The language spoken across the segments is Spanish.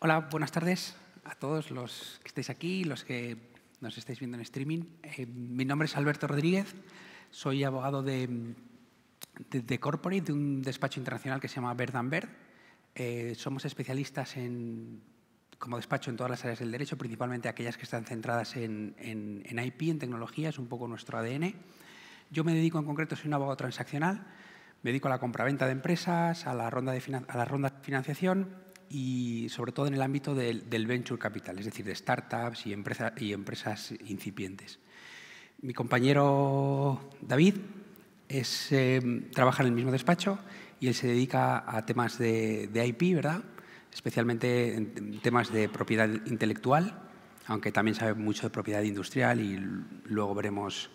Hola, buenas tardes a todos los que estáis aquí, los que nos estáis viendo en streaming. Eh, mi nombre es Alberto Rodríguez, soy abogado de, de, Corporate, de un despacho internacional que se llama Verd Verd. Eh, somos especialistas como despacho en todas las áreas del derecho, principalmente aquellas que están centradas en, IP, en tecnología, es un poco nuestro ADN. Yo me dedico en concreto, soy un abogado transaccional, me dedico a la compraventa de empresas, a la ronda de, a la ronda de financiación y sobre todo en el ámbito del, venture capital, es decir, de startups y, y empresas incipientes. Mi compañero David em, trabaja en el mismo despacho y él se dedica a temas de, IP, especialmente en temas de propiedad intelectual, aunque también sabe mucho de propiedad industrial y luego veremos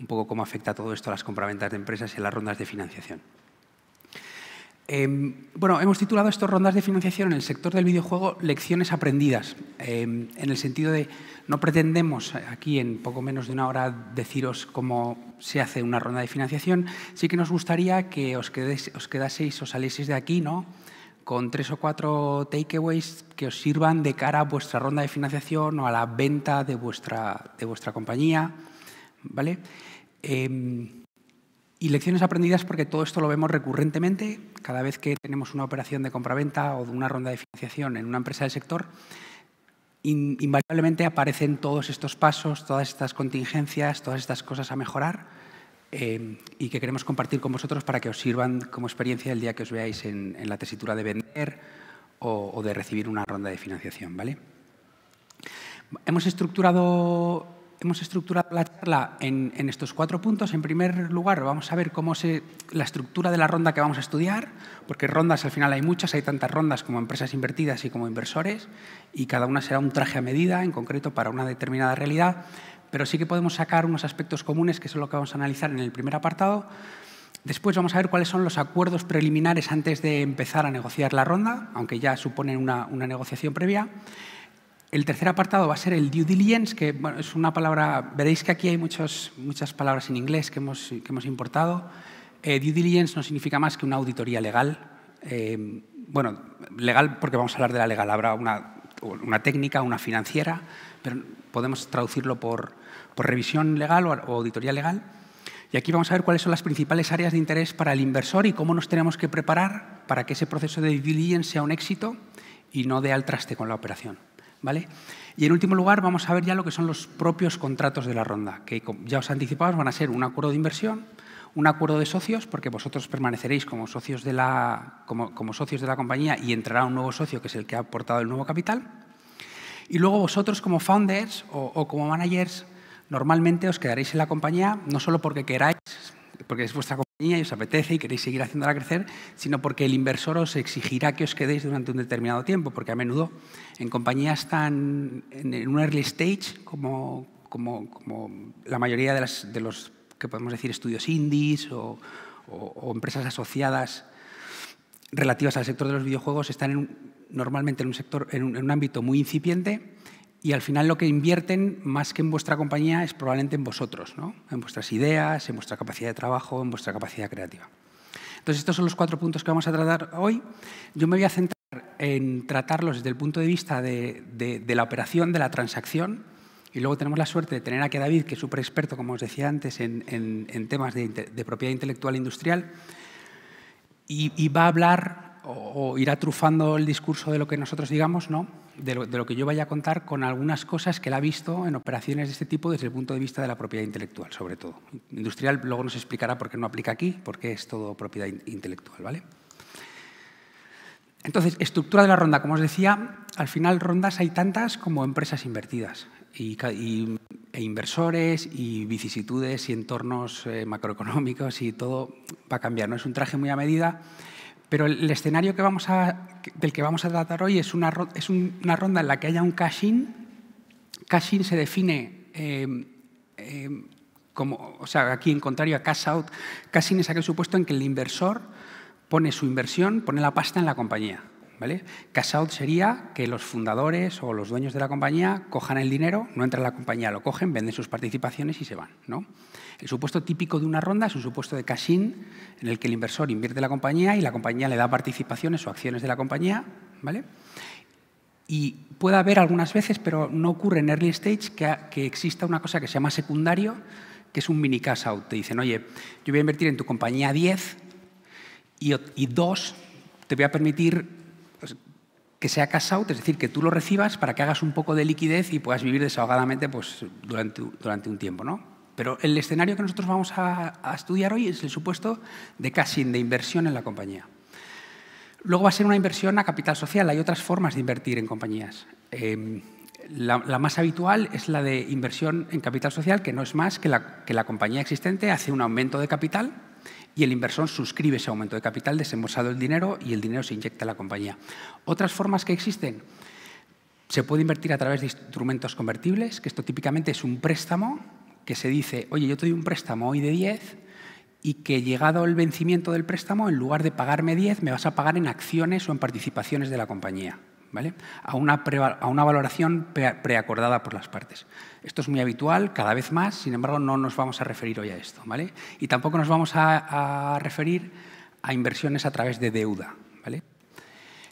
un poco cómo afecta todo esto a las compraventas de empresas y a las rondas de financiación. Em, bueno, hemos titulado estas rondas de financiación en el sector del videojuego Lecciones aprendidas, em, en el sentido de no pretendemos aquí en poco menos de una hora deciros cómo se hace una ronda de financiación, sí que nos gustaría que os, os quedaseis o salieseis de aquí ¿no? con tres o cuatro takeaways que os sirvan de cara a vuestra ronda de financiación o a la venta de vuestra, de vuestra compañía. ¿vale? Em, y lecciones aprendidas porque todo esto lo vemos recurrentemente. Cada vez que tenemos una operación de compra-venta o de una ronda de financiación en una empresa del sector, invariablemente aparecen todos estos pasos, todas estas contingencias, todas estas cosas a mejorar eh, y que queremos compartir con vosotros para que os sirvan como experiencia el día que os veáis en, la tesitura de vender o, o, de recibir una ronda de financiación. ¿vale? Hemos estructurado hemos estructurado la charla en, estos cuatro puntos. En primer lugar, vamos a ver cómo se la estructura de la ronda que vamos a estudiar, porque rondas al final hay muchas, hay tantas rondas como empresas invertidas y como inversores, y cada una será un traje a medida, en concreto para una determinada realidad, pero sí que podemos sacar unos aspectos comunes que es lo que vamos a analizar en el primer apartado. Después vamos a ver cuáles son los acuerdos preliminares antes de empezar a negociar la ronda, aunque ya suponen una, una negociación previa. El tercer apartado va a ser el due diligence, que es una palabra, veréis que aquí hay muchas palabras en inglés que hemos, importado. Eh, due diligence no significa más que una auditoría legal. Eh, bueno, legal porque vamos a hablar de la legal, habrá una, técnica, una financiera, pero podemos traducirlo por, revisión legal o auditoría legal. Y aquí vamos a ver cuáles son las principales áreas de interés para el inversor y cómo nos tenemos que preparar para que ese proceso de due diligence sea un éxito y no dé al traste con la operación. Y en último lugar, vamos a ver ya lo que son los propios contratos de la ronda, que ya os anticipamos van a ser un acuerdo de inversión, un acuerdo de socios, porque vosotros permaneceréis como socios de la, como, socios de la compañía y entrará un nuevo socio que es el que ha aportado el nuevo capital. Y luego vosotros como founders o, o como managers, normalmente os quedaréis en la compañía no solo porque queráis, porque es vuestra compañía, y os apetece y queréis seguir haciéndola crecer, sino porque el inversor os exigirá que os quedéis durante un determinado tiempo, porque a menudo en compañías tan en un early stage como, la mayoría de, las, los que podemos decir estudios indies o, empresas asociadas relativas al sector de los videojuegos, están normalmente en un, sector, en un ámbito muy incipiente y al final lo que invierten más que en vuestra compañía es probablemente en vosotros, ¿no? en vuestras ideas, en vuestra capacidad de trabajo, en vuestra capacidad creativa. Entonces, estos son los cuatro puntos que vamos a tratar hoy. Yo me voy a centrar en tratarlos desde el punto de vista de, la operación, de la transacción, y luego tenemos la suerte de tener aquí a David, que es súper experto, como os decía antes, en, temas de, propiedad intelectual e industrial, y, va a hablar o, o irá trufando el discurso de lo que nosotros digamos, ¿no? de lo, que yo vaya a contar con algunas cosas que él ha visto en operaciones de este tipo desde el punto de vista de la propiedad intelectual, sobre todo. Industrial luego nos explicará por qué no aplica aquí, porque es todo propiedad intelectual. ¿vale? Entonces, estructura de la ronda. Como os decía, al final rondas hay tantas como empresas invertidas e inversores y vicisitudes y entornos eh, macroeconómicos y todo va a cambiar. No es un traje muy a medida pero el escenario del que vamos a tratar hoy es una, ronda en la que haya un cash-in. Cash-in se define em, em, o sea, aquí en contrario a cash-out. Cash-in es aquel supuesto en que el inversor pone su inversión, pone la pasta en la compañía. ¿vale? Cash out sería que los fundadores o los dueños de la compañía cojan el dinero, no entran a la compañía, lo cogen, venden sus participaciones y se van. El supuesto típico de una ronda es un supuesto de cash in en el que el inversor invierte la compañía y la compañía le da participaciones o acciones de la compañía. ¿vale? Y puede haber algunas veces, pero no ocurre en early stage, que, exista una cosa que se llama secundario, que es un mini cash out. Te dicen, oye, yo voy a invertir en tu compañía 10 y, y 2 te voy a permitir que sea cash out, es decir, que tú lo recibas para que hagas un poco de liquidez y puedas vivir desahogadamente pues, durante, un tiempo. ¿no? Pero el escenario que nosotros vamos a, estudiar hoy es el supuesto de cashing, de inversión en la compañía. Luego va a ser una inversión a capital social. Hay otras formas de invertir en compañías. Em, la, la, más habitual es la de inversión en capital social, que no es más que la, que la compañía existente hace un aumento de capital y el inversor suscribe ese aumento de capital desembolsado el dinero y el dinero se inyecta a la compañía. Otras formas que existen, se puede invertir a través de instrumentos convertibles, que esto típicamente es un préstamo que se dice, oye, yo te doy un préstamo hoy de 10 y que llegado el vencimiento del préstamo, en lugar de pagarme 10, me vas a pagar en acciones o en participaciones de la compañía, ¿vale? a una valoración preacordada por las partes. Esto es muy habitual, cada vez más, sin embargo, no nos vamos a referir hoy a esto. ¿vale? Y tampoco nos vamos a, referir a inversiones a través de deuda. ¿vale?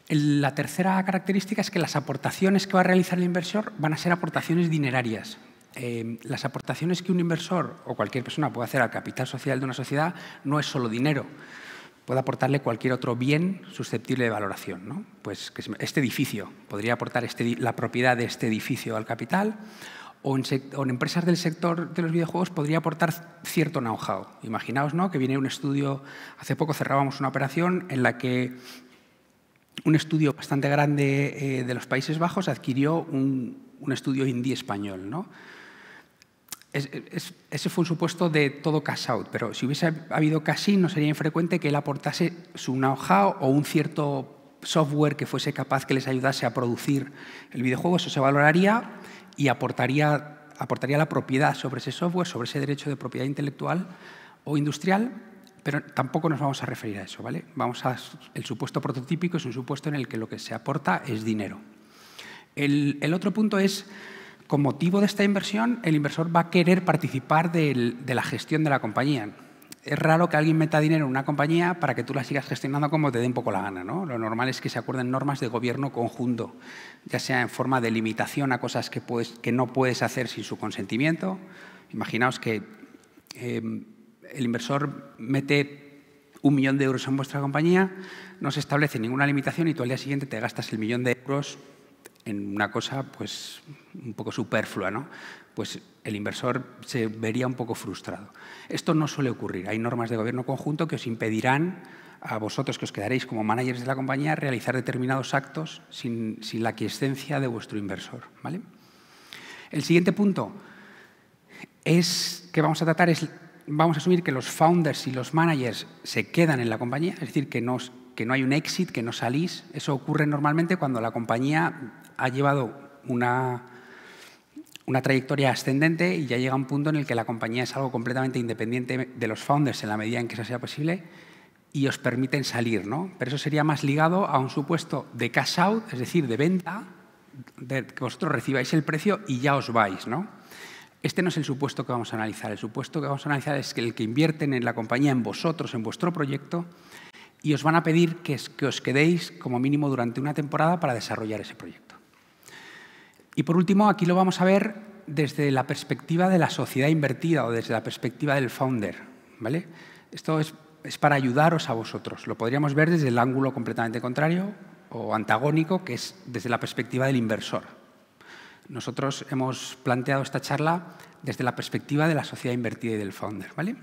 La tercera característica es que las aportaciones que va a realizar el inversor van a ser aportaciones dinerarias. Eh, las aportaciones que un inversor o cualquier persona puede hacer al capital social de una sociedad no es solo dinero. Puede aportarle cualquier otro bien susceptible de valoración. Pues este edificio podría aportar este la propiedad de este edificio al capital o en, empresas del sector de los videojuegos podría aportar cierto know-how. Imaginaos que viene un estudio, hace poco cerrábamos una operación en la que un estudio bastante grande eh, de los Países Bajos adquirió un, estudio indie español. ese fue un supuesto de todo cash out, pero si hubiese habido casi, no sería infrecuente que él aportase su know-how o un cierto software que fuese capaz que les ayudase a producir el videojuego. Eso se valoraría y aportaría, aportaría la propiedad sobre ese software, sobre ese derecho de propiedad intelectual o industrial, pero tampoco nos vamos a referir a eso. ¿vale? Vamos a, el supuesto prototípico es un supuesto en el que lo que se aporta es dinero. El, otro punto es, con motivo de esta inversión, el inversor va a querer participar de la gestión de la compañía es raro que alguien meta dinero en una compañía para que tú la sigas gestionando como te dé un poco la gana. ¿no? Lo normal es que se acuerden normas de gobierno conjunto, ya sea en forma de limitación a cosas que, puedes, que no puedes hacer sin su consentimiento. Imaginaos que em, el inversor mete un millón de euros en vuestra compañía, no se establece ninguna limitación y tú al día siguiente te gastas el millón de euros en una cosa pues, un poco superflua. Pues el inversor se vería un poco frustrado. Esto no suele ocurrir. Hay normas de gobierno conjunto que os impedirán a vosotros que os quedaréis como managers de la compañía realizar determinados actos sin, la quiescencia de vuestro inversor. ¿vale? El siguiente punto es que vamos a tratar es, vamos a asumir que los founders y los managers se quedan en la compañía, es decir, que no, que no hay un exit, que no salís. Eso ocurre normalmente cuando la compañía ha llevado una, una trayectoria ascendente y ya llega un punto en el que la compañía es algo completamente independiente de los founders en la medida en que eso sea posible y os permiten salir. ¿no? Pero eso sería más ligado a un supuesto de cash out, es decir, de venta, de que vosotros recibáis el precio y ya os vais. ¿no? Este no es el supuesto que vamos a analizar. El supuesto que vamos a analizar es el que invierten en la compañía, en vosotros, en vuestro proyecto, y os van a pedir que os quedéis como mínimo durante una temporada para desarrollar ese proyecto. Y por último, aquí lo vamos a ver desde la perspectiva de la sociedad invertida o desde la perspectiva del founder. ¿vale? Esto es, para ayudaros a vosotros. Lo podríamos ver desde el ángulo completamente contrario o antagónico, que es desde la perspectiva del inversor. Nosotros hemos planteado esta charla desde la perspectiva de la sociedad invertida y del founder. ¿vale?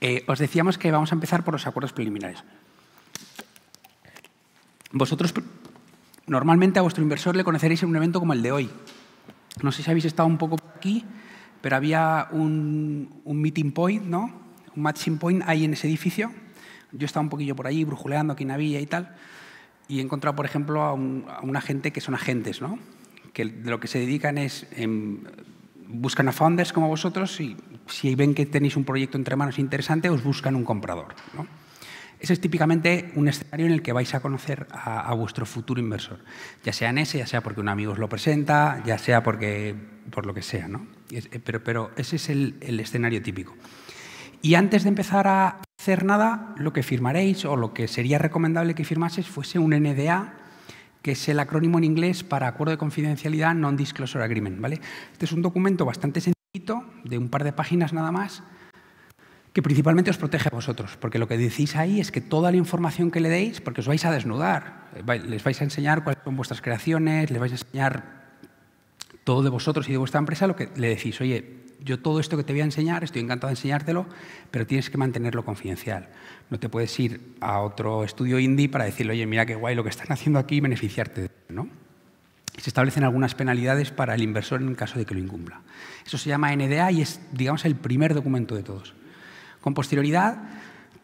Eh, os decíamos que vamos a empezar por los acuerdos preliminares. Vosotros Normalmente a vuestro inversor le conoceréis en un evento como el de hoy. No sé si habéis estado un poco aquí, pero había un, meeting point, ¿no? un matching point ahí en ese edificio. Yo estaba un poquillo por ahí brujuleando quién había y tal, y he encontrado, por ejemplo, a, un, a, una gente que son agentes, ¿no? que lo que se dedican es, en, em, buscan a founders como vosotros y si ven que tenéis un proyecto entre manos interesante, os buscan un comprador. ¿no? Ese es típicamente un escenario en el que vais a conocer a, vuestro futuro inversor, ya sea en ese, ya sea porque un amigo os lo presenta, ya sea porque por lo que sea, eh, Pero, ese es el, escenario típico. Y antes de empezar a hacer nada, lo que firmaréis o lo que sería recomendable que firmases fuese un NDA, que es el acrónimo en inglés para Acuerdo de Confidencialidad Non-Disclosure Agreement. ¿vale? Este es un documento bastante sencillo, de un par de páginas nada más, que principalmente os protege a vosotros, porque lo que decís ahí es que toda la información que le deis, porque os vais a desnudar, eh, les vais a enseñar cuáles son vuestras creaciones, les vais a enseñar todo de vosotros y de vuestra empresa, lo que le decís, oye, yo todo esto que te voy a enseñar, estoy encantado de enseñártelo, pero tienes que mantenerlo confidencial. No te puedes ir a otro estudio indie para decirle, oye, mira qué guay lo que están haciendo aquí y beneficiarte de ¿no? Se establecen algunas penalidades para el inversor en caso de que lo incumpla. Eso se llama NDA y es, digamos, el primer documento de todos. Con posterioridad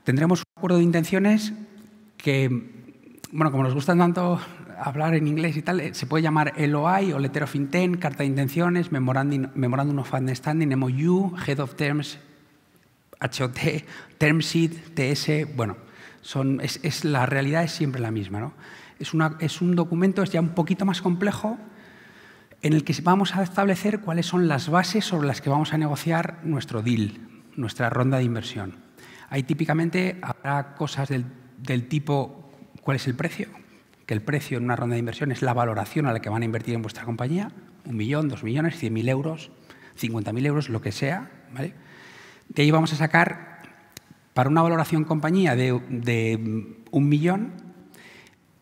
tendremos un acuerdo de intenciones que, bueno, como nos gusta tanto hablar en inglés y tal, eh, se puede llamar LOI o Letter of Intent, Carta de Intenciones, Memorandum, Memorandum of Understanding, MOU, Head of Terms, HOT, Term TS, bueno, son, es, la realidad es siempre la misma. Es, una, es un documento, es ya un poquito más complejo, en el que vamos a establecer cuáles son las bases sobre las que vamos a negociar nuestro deal, nuestra ronda de inversión. Ahí típicamente habrá cosas del, tipo, ¿cuál es el precio? Que el precio en una ronda de inversión es la valoración a la que van a invertir en vuestra compañía, un millón, dos millones, cien mil euros, cincuenta mil euros, lo que sea. De ahí vamos a sacar, para una valoración compañía de, un millón,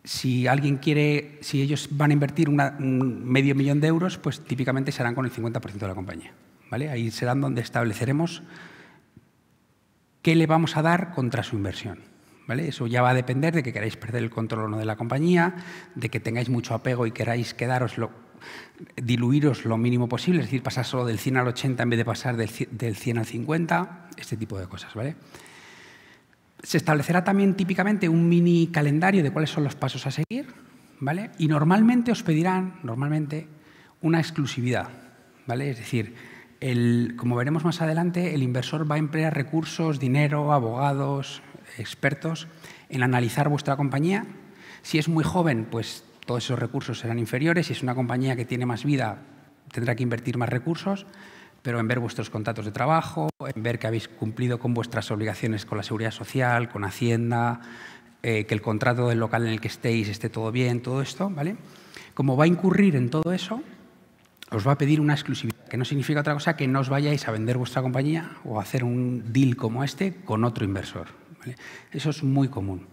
si alguien quiere, si ellos van a invertir un medio millón de euros, pues típicamente serán con el 50% de la compañía. ¿vale? Ahí serán donde estableceremos qué le vamos a dar contra su inversión. ¿Vale? Eso ya va a depender de que queráis perder el control o no de la compañía, de que tengáis mucho apego y queráis quedaros diluiros lo mínimo posible, es decir, pasar solo del 100 al 80 en vez de pasar del 100 al 50, este tipo de cosas. ¿vale? Se establecerá también típicamente un mini calendario de cuáles son los pasos a seguir, ¿vale? Y normalmente os pedirán, normalmente, una exclusividad, ¿vale? Es decir, como veremos más adelante, el inversor va a emplear recursos, dinero, abogados, expertos en analizar vuestra compañía. Si es muy joven, pues todos esos recursos serán inferiores. Si es una compañía que tiene más vida, tendrá que invertir más recursos, pero en ver vuestros contratos de trabajo, en ver que habéis cumplido con vuestras obligaciones con la seguridad social, con Hacienda, eh, que el contrato del local en el que estéis esté todo bien, todo esto, ¿vale? Como va a incurrir en todo eso, os va a pedir una exclusividad, que no significa otra cosa que no os vayáis a vender vuestra compañía o a hacer un deal como este con otro inversor. Eso es muy común.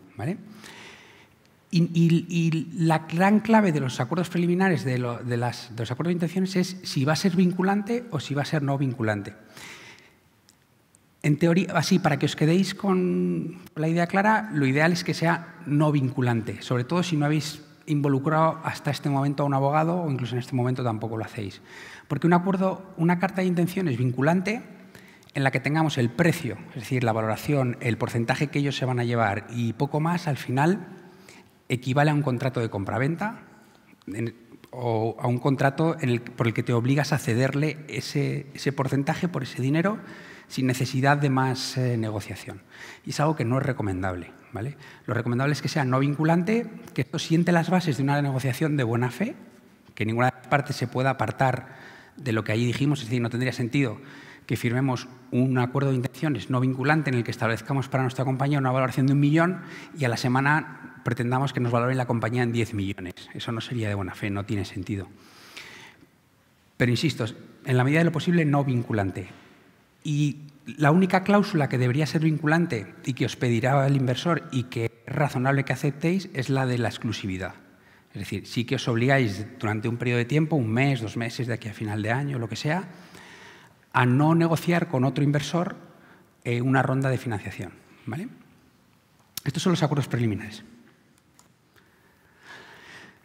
Y, la gran clave de los acuerdos preliminares de, de, las, de los acuerdos de intenciones es si va a ser vinculante o si va a ser no vinculante. En teoría, así, para que os quedéis con la idea clara, lo ideal es que sea no vinculante, sobre todo si no habéis involucrado hasta este momento a un abogado o incluso en este momento tampoco lo hacéis. Porque un acuerdo, una carta de intenciones vinculante en la que tengamos el precio, es decir, la valoración, el porcentaje que ellos se van a llevar y poco más, al final equivale a un contrato de compraventa o a un contrato en el, por el que te obligas a cederle ese, porcentaje por ese dinero sin necesidad de más eh, negociación. Y es algo que no es recomendable. Lo recomendable es que sea no vinculante, que esto siente las bases de una negociación de buena fe, que ninguna parte se pueda apartar de lo que allí dijimos, es decir, no tendría sentido que firmemos un acuerdo de intenciones no vinculante en el que establezcamos para nuestra compañía una valoración de un millón y a la semana pretendamos que nos valore la compañía en 10 millones. Eso no sería de buena fe, no tiene sentido. Pero insisto, en la medida de lo posible no vinculante. Y la única cláusula que debería ser vinculante y que os pedirá el inversor y que es razonable que aceptéis es la de la exclusividad. Es decir, sí que os obligáis durante un periodo de tiempo, un mes, dos meses, de aquí a final de año, lo que sea, a no negociar con otro inversor eh, una ronda de financiación. Estos son los acuerdos preliminares.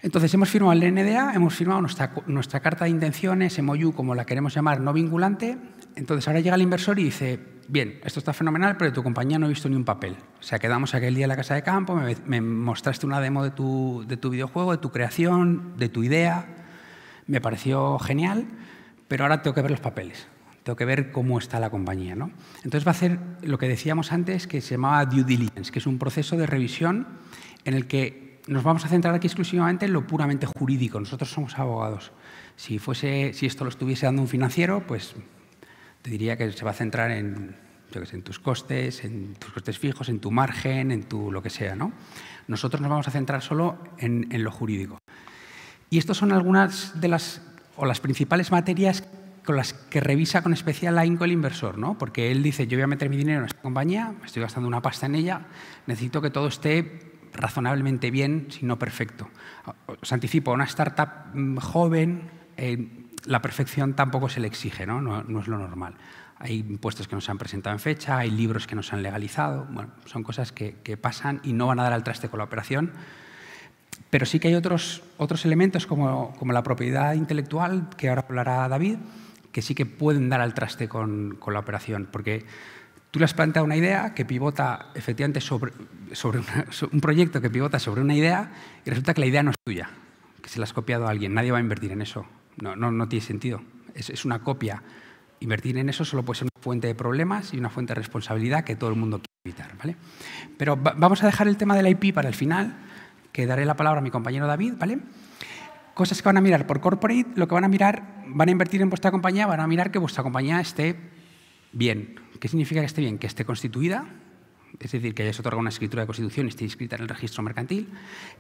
Entonces, hemos firmado el NDA, hemos firmado nuestra, nuestra carta de intenciones, MOU, como la queremos llamar, no vinculante, entonces ahora llega el inversor y dice, bien, esto está fenomenal, pero de tu compañía no he visto ni un papel. O sea, quedamos aquel día en la casa de campo, me, mostraste una demo de tu, de tu videojuego, de tu creación, de tu idea, me pareció genial, pero ahora tengo que ver los papeles tengo que ver cómo está la compañía. ¿no? Entonces va a hacer lo que decíamos antes, que se llamaba due diligence, que es un proceso de revisión en el que nos vamos a centrar aquí exclusivamente en lo puramente jurídico. Nosotros somos abogados. Si, fuese, si esto lo estuviese dando un financiero, pues diría que se va a centrar en, que en tus costes, en tus costes fijos, en tu margen, en tu lo que sea. ¿no? Nosotros nos vamos a centrar solo en, lo jurídico. Y estas son algunas de las, o las principales materias con las que revisa con especial ahínco el inversor, ¿no? porque él dice, yo voy a meter mi dinero en esta compañía, estoy gastando una pasta en ella, necesito que todo esté razonablemente bien, si no perfecto. Os anticipo, una startup mm, joven, eh, la perfección tampoco se le exige, ¿no? No, es lo normal. Hay impuestos que no se han presentado en fecha, hay libros que no se han legalizado, bueno, son cosas que, pasan y no van a dar al traste con la operación. Pero sí que hay otros, elementos como, la propiedad intelectual, que ahora hablará David, que sí que pueden dar al traste con, la operación, porque tú le has planteado una idea que pivota efectivamente sobre, un proyecto que pivota sobre una idea y resulta que la idea no es tuya, que se la has copiado a alguien, nadie va a invertir en eso, no, tiene sentido. Es, una copia. Invertir en eso solo puede ser una fuente de problemas y una fuente de responsabilidad que todo el mundo quiere evitar. ¿vale? Pero vamos a dejar el tema del IP para el final, que daré la palabra a mi compañero David. ¿vale? Cosas que van a mirar por corporate, lo que van a mirar, van a invertir en vuestra compañía, van a mirar que vuestra compañía esté bien. ¿Qué significa que esté bien? Que esté constituida, es decir, que hayáis otorgado una escritura de constitución y esté inscrita en el registro mercantil,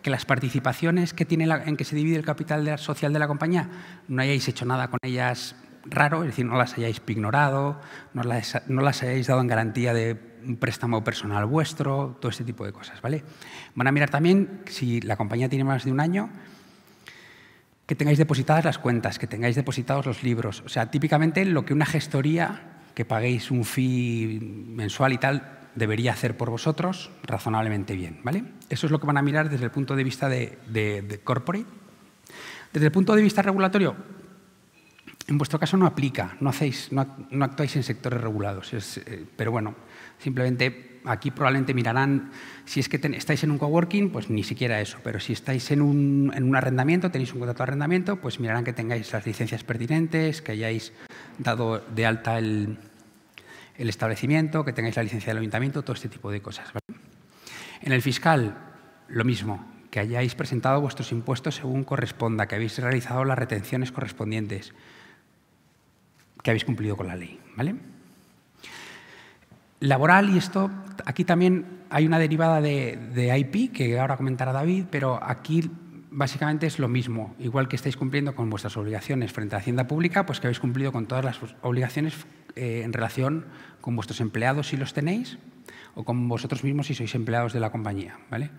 que las participaciones que tiene en que se divide el capital social de la compañía no hayáis hecho nada con ellas raro, es decir, no las hayáis ignorado, no las, hayáis dado en garantía de un préstamo personal vuestro, todo este tipo de cosas, ¿vale? Van a mirar también si la compañía tiene más de un año, que tengáis depositadas las cuentas, que tengáis depositados los libros. O sea, típicamente lo que una gestoría, que paguéis un fee mensual y tal, debería hacer por vosotros razonablemente bien. ¿vale? Eso es lo que van a mirar desde el punto de vista de, corporate. Desde el punto de vista regulatorio, en vuestro caso no aplica, no, hacéis, no, actuáis en sectores regulados, eh, pero bueno, simplemente aquí probablemente mirarán, si es que estáis en un coworking, pues ni siquiera eso, pero si estáis en un, en un arrendamiento, tenéis un contrato de arrendamiento, pues mirarán que tengáis las licencias pertinentes, que hayáis dado de alta el, el establecimiento, que tengáis la licencia del ayuntamiento, todo este tipo de cosas. En el fiscal, lo mismo, que hayáis presentado vuestros impuestos según corresponda, que habéis realizado las retenciones correspondientes, que habéis cumplido con la ley. ¿vale? Laboral, y esto, aquí también hay una derivada de, de IP, que ahora comentará David, pero aquí básicamente es lo mismo. Igual que estáis cumpliendo con vuestras obligaciones frente a Hacienda Pública, pues que habéis cumplido con todas las obligaciones eh, en relación con vuestros empleados si los tenéis o con vosotros mismos si sois empleados de la compañía, ¿vale?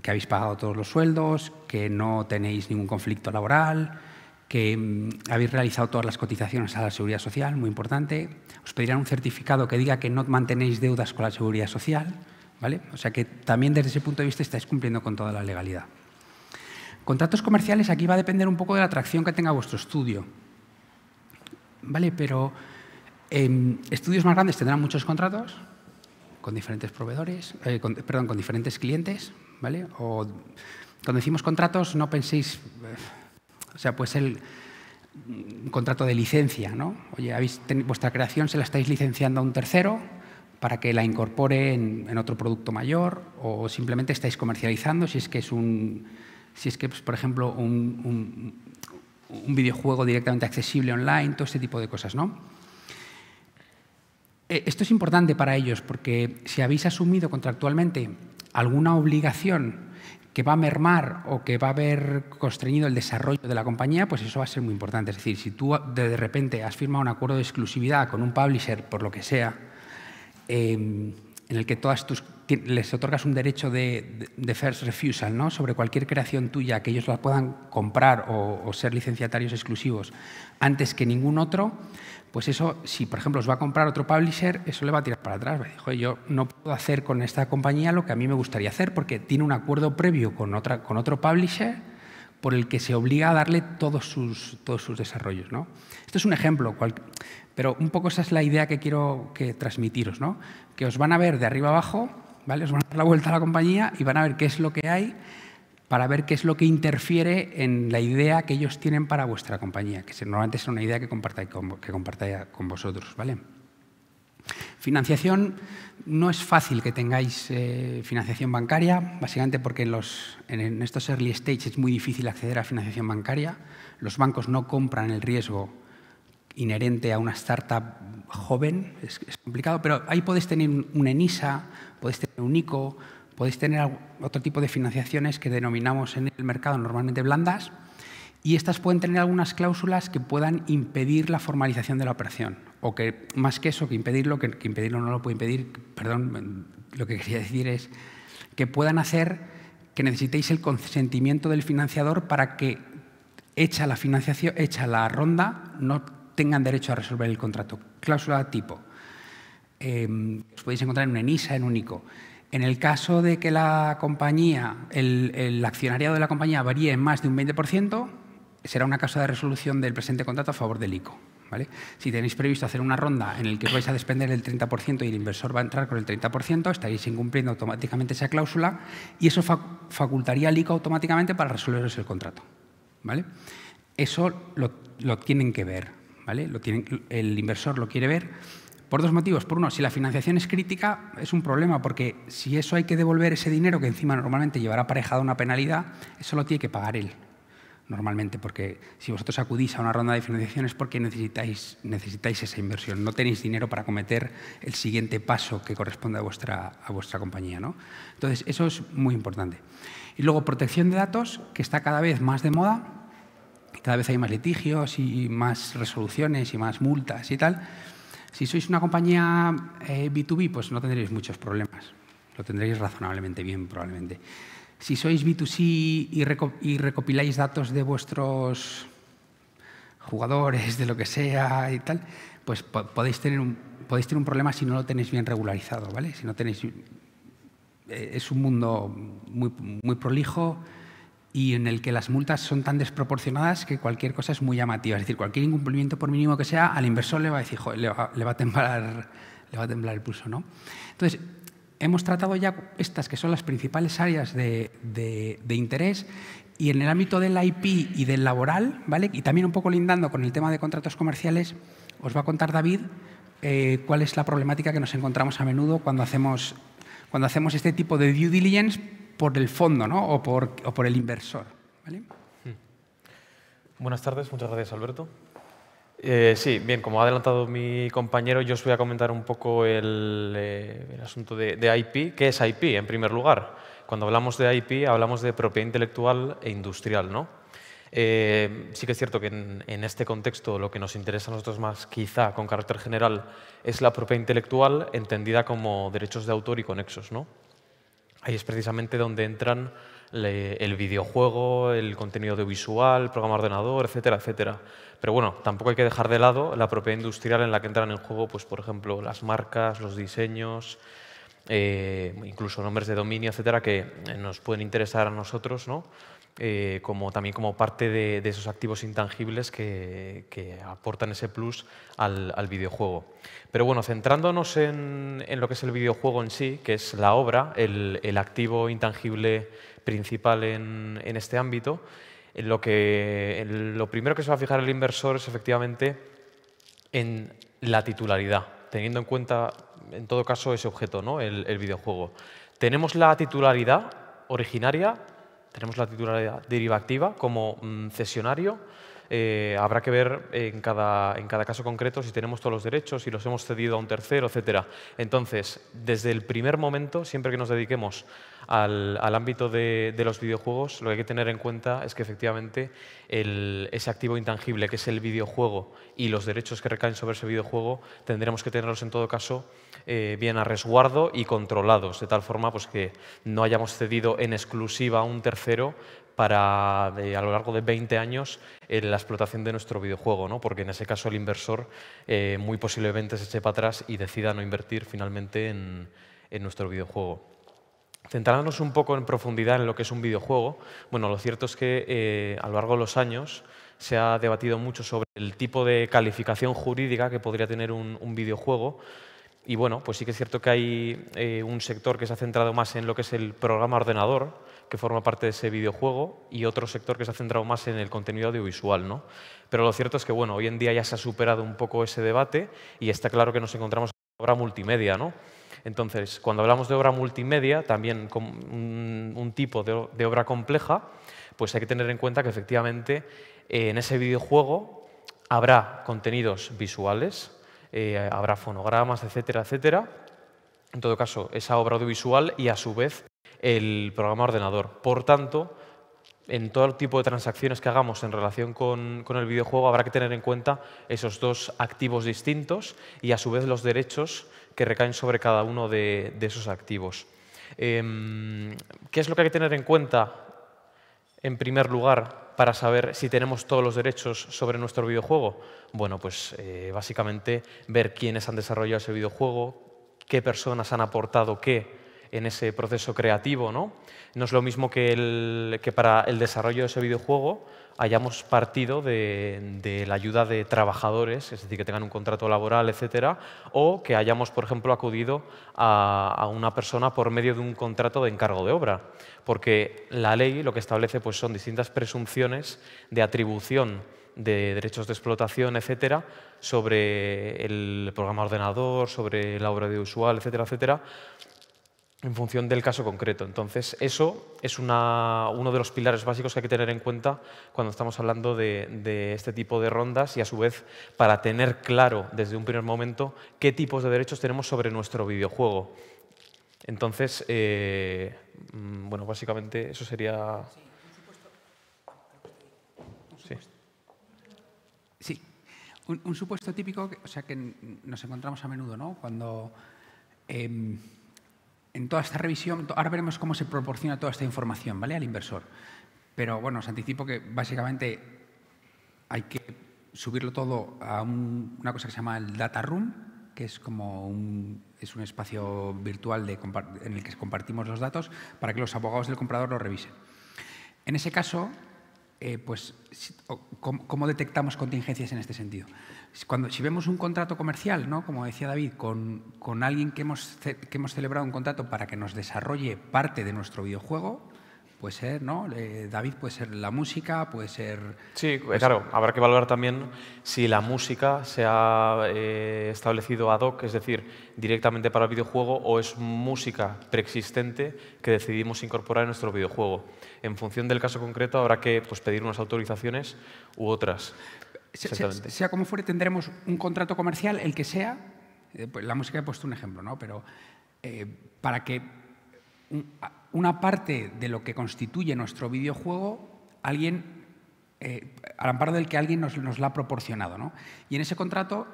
Que habéis pagado todos los sueldos, que no tenéis ningún conflicto laboral, que mm, habéis realizado todas las cotizaciones a la seguridad social, muy importante. Os pedirán un certificado que diga que no mantenéis deudas con la seguridad social, ¿vale? O sea que también desde ese punto de vista estáis cumpliendo con toda la legalidad. Contratos comerciales aquí va a depender un poco de la atracción que tenga vuestro estudio, ¿vale? Pero Em, estudios más grandes tendrán muchos contratos con diferentes proveedores, eh, perdón, con diferentes clientes, ¿vale? O cuando decimos contratos, no penséis, eh, o sea, pues el contrato de licencia, ¿no? Oye, vuestra creación se la estáis licenciando a un tercero para que la incorpore en, otro producto mayor o simplemente estáis comercializando si es que es un, si es que pues, por ejemplo un, videojuego directamente accesible online, todo este tipo de cosas, ¿no? Eh, esto es importante para ellos porque si habéis asumido contractualmente alguna obligación que va a mermar o que va a haber constreñido el desarrollo de la compañía, pues eso va a ser muy importante. Es decir, si tú de repente has firmado un acuerdo de exclusividad con un publisher, por lo que sea, eh, en el que todas les otorgas un derecho de, first refusal ¿no? sobre cualquier creación tuya, que ellos la puedan comprar o ser licenciatarios exclusivos antes que ningún otro, pues eso, si por ejemplo os va a comprar otro publisher, eso le va a tirar para atrás. Me yo no puedo hacer con esta compañía lo que a mí me gustaría hacer porque tiene un acuerdo previo con, otra, con otro publisher por el que se obliga a darle todos sus, todos sus desarrollos. ¿no? Esto es un ejemplo, pero un poco esa es la idea que quiero que transmitiros, ¿no? que os van a ver de arriba abajo, ¿vale? os van a dar la vuelta a la compañía y van a ver qué es lo que hay para ver qué es lo que interfiere en la idea que ellos tienen para vuestra compañía, que normalmente es una idea que compartáis con, que compartáis con vosotros. ¿vale? Financiación, no es fácil que tengáis eh, financiación bancaria, básicamente porque en, los, en estos early stage es muy difícil acceder a financiación bancaria. Los bancos no compran el riesgo inherente a una startup joven, es, es complicado, pero ahí podéis tener un ENISA, podéis tener un ICO, podéis tener otro tipo de financiaciones que denominamos en el mercado normalmente blandas y estas pueden tener algunas cláusulas que puedan impedir la formalización de la operación o que más que eso, que impedirlo, que, impedirlo no lo puede impedir, perdón, lo que quería decir es que puedan hacer que necesitéis el consentimiento del financiador para que hecha la financiación, hecha la ronda, no tengan derecho a resolver el contrato. Cláusula tipo. Eh, os podéis encontrar en un ENISA, en un ICO. En el caso de que la compañía, el, accionariado de la compañía varíe en más de un 20%, será una causa de resolución del presente contrato a favor del ICO. ¿Vale? Si tenéis previsto hacer una ronda en la que vais a despender el 30% y el inversor va a entrar con el 30%, estaréis incumpliendo automáticamente esa cláusula y eso facultaría al ICO automáticamente para resolveros el contrato. ¿Vale? Eso lo, tienen que ver. ¿vale? el inversor lo quiere ver por dos motivos. Por uno, si la financiación es crítica, es un problema, porque si eso hay que devolver ese dinero, que encima normalmente llevará aparejada una penalidad, eso lo tiene que pagar él, normalmente, porque si vosotros acudís a una ronda de financiación es porque necesitáis, necesitáis esa inversión, no tenéis dinero para cometer el siguiente paso que corresponde a vuestra, a vuestra compañía. Entonces, eso es muy importante. Y luego, protección de datos, que está cada vez más de moda, cada vez hay más litigios y más resoluciones y más multas y tal. Si sois una compañía B2B, eh, pues no tendréis muchos problemas. Lo tendréis razonablemente bien, probablemente. Si sois B2C y, recopiláis datos de vuestros jugadores, de lo que sea y tal, pues podéis, tener un, problema si no lo tenéis bien regularizado, ¿vale? Si no tenéis... Eh, es un mundo muy, muy prolijo, y en el que las multas son tan desproporcionadas que cualquier cosa es muy llamativa. Es decir, cualquier incumplimiento, por mínimo que sea, al inversor le va a decir, Joder, le, va, a temblar, le va a temblar el pulso. ¿no? Entonces, hemos tratado ya estas que son las principales áreas de, interés y en el ámbito del IP y del laboral, ¿vale? y también un poco lindando con el tema de contratos comerciales, os va a contar David eh, cuál es la problemática que nos encontramos a menudo cuando hacemos cuando hacemos este tipo de due diligence por el fondo ¿no? o, por, el inversor. Hmm. Buenas tardes, muchas gracias Alberto. Eh, sí, bien, como ha adelantado mi compañero, yo os voy a comentar un poco el, eh, asunto de, de, IP. ¿Qué es IP en primer lugar? Cuando hablamos de IP hablamos de propiedad intelectual e industrial, ¿no? Eh, sí que es cierto que en, este contexto lo que nos interesa a nosotros más, quizá con carácter general, es la propiedad intelectual entendida como derechos de autor y conexos. Ahí es precisamente donde entran el videojuego, el contenido audiovisual, el programa ordenador, etcétera, etcétera. Pero bueno, tampoco hay que dejar de lado la propiedad industrial en la que entran en juego, pues, por ejemplo, las marcas, los diseños, eh, incluso nombres de dominio, etcétera, que nos pueden interesar a nosotros, eh, como también como parte de, esos activos intangibles que, aportan ese plus al, videojuego. Pero bueno, centrándonos en, lo que es el videojuego en sí, que es la obra, el, activo intangible principal en, este ámbito, en lo, que, lo primero que se va a fijar el inversor es efectivamente en la titularidad, teniendo en cuenta en todo caso ese objeto, el videojuego. Tenemos la titularidad originaria tenemos la titularidad derivativa como mm, cesionario. Eh, habrá que ver en cada, en cada caso concreto si tenemos todos los derechos, si los hemos cedido a un tercero, etc. Entonces, desde el primer momento, siempre que nos dediquemos al, ámbito de, los videojuegos, lo que hay que tener en cuenta es que efectivamente ese activo intangible que es el videojuego y los derechos que recaen sobre ese videojuego tendremos que tenerlos en todo caso eh, bien a resguardo y controlados, de tal forma pues, que no hayamos cedido en exclusiva a un tercero para a lo largo de 20 años en eh, la explotación de nuestro videojuego, ¿no? porque en ese caso el inversor eh, muy posiblemente se eche para atrás y decida no invertir finalmente en nuestro videojuego. Centrándonos un poco en profundidad en lo que es un videojuego, bueno, lo cierto es que eh, a lo largo de los años se ha debatido mucho sobre el tipo de calificación jurídica que podría tener un, videojuego. Y bueno, pues sí que es cierto que hay eh, un sector que se ha centrado más en lo que es el programa ordenador, que forma parte de ese videojuego, y otro sector que se ha centrado más en el contenido audiovisual. ¿no? Pero lo cierto es que bueno, hoy en día ya se ha superado un poco ese debate y está claro que nos encontramos obra multimedia. ¿no? Entonces, cuando hablamos de obra multimedia, también un, un tipo de, obra compleja, pues hay que tener en cuenta que efectivamente eh, en ese videojuego habrá contenidos visuales, eh, habrá fonogramas, etcétera, etcétera. En todo caso, esa obra audiovisual y a su vez el programa ordenador. Por tanto, en todo tipo de transacciones que hagamos en relación con, el videojuego habrá que tener en cuenta esos dos activos distintos y a su vez los derechos que recaen sobre cada uno de, esos activos. Em, ¿Qué es lo que hay que tener en cuenta, en primer lugar, para saber si tenemos todos los derechos sobre nuestro videojuego? Bueno, pues eh, básicamente ver quiénes han desarrollado ese videojuego, qué personas han aportado qué, en ese proceso creativo. ¿no? no es lo mismo que, que, para el desarrollo de ese videojuego hayamos partido de, la ayuda de trabajadores, es decir, que tengan un contrato laboral, etcétera, o que hayamos, por ejemplo, acudido a, una persona por medio de un contrato de encargo de obra, porque la ley lo que establece pues, son distintas presunciones de atribución de derechos de explotación, etcétera, sobre el programa ordenador, sobre la obra usual, etcétera, etcétera, en función del caso concreto. Entonces, eso es uno de los pilares básicos que hay que tener en cuenta cuando estamos hablando de, este tipo de rondas y, a su vez, para tener claro desde un primer momento qué tipos de derechos tenemos sobre nuestro videojuego. Entonces, eh, mm, bueno, básicamente eso sería... Sí. Sí, un, supuesto típico, o sea, que nos encontramos a menudo, ¿no? Cuando... Em, en toda esta revisión, ahora veremos cómo se proporciona toda esta información ¿vale? al inversor. Pero bueno, os anticipo que básicamente hay que subirlo todo a una cosa que se llama el data room, que es como un, es un espacio virtual en el que compartimos los datos para que los abogados del comprador lo revisen. En ese caso, eh, pues, ¿cómo, detectamos contingencias en este sentido? Cuando, si vemos un contrato comercial, ¿no? como decía David, con, con alguien que hemos, que hemos celebrado un contrato para que nos desarrolle parte de nuestro videojuego, puede ser, ¿no? Eh, David puede ser la música, puede ser... Sí, eh, claro, habrá que valorar también si la música se ha eh, establecido ad hoc, es decir, directamente para el videojuego, o es música preexistente que decidimos incorporar en nuestro videojuego. En función del caso concreto habrá que pues, pedir unas autorizaciones u otras. Sea, como fuere, tendremos un contrato comercial, el que sea, pues, la música he puesto un ejemplo, ¿no? Pero para que una parte de lo que constituye nuestro videojuego, alguien, eh, al amparo del que alguien nos, nos la ha proporcionado. Y en ese contrato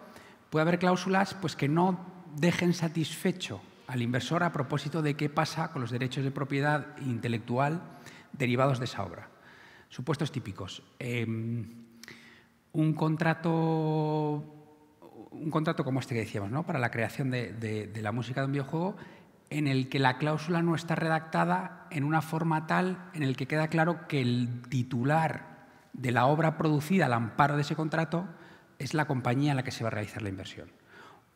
puede haber cláusulas pues, que no dejen satisfecho al inversor a propósito de qué pasa con los derechos de propiedad intelectual derivados de esa obra. Supuestos típicos. Em, un, contrato, un contrato como este que decíamos, ¿no? para la creación de la música de un videojuego en el que la cláusula no está redactada en una forma tal en el que queda claro que el titular de la obra producida al amparo de ese contrato es la compañía en la que se va a realizar la inversión.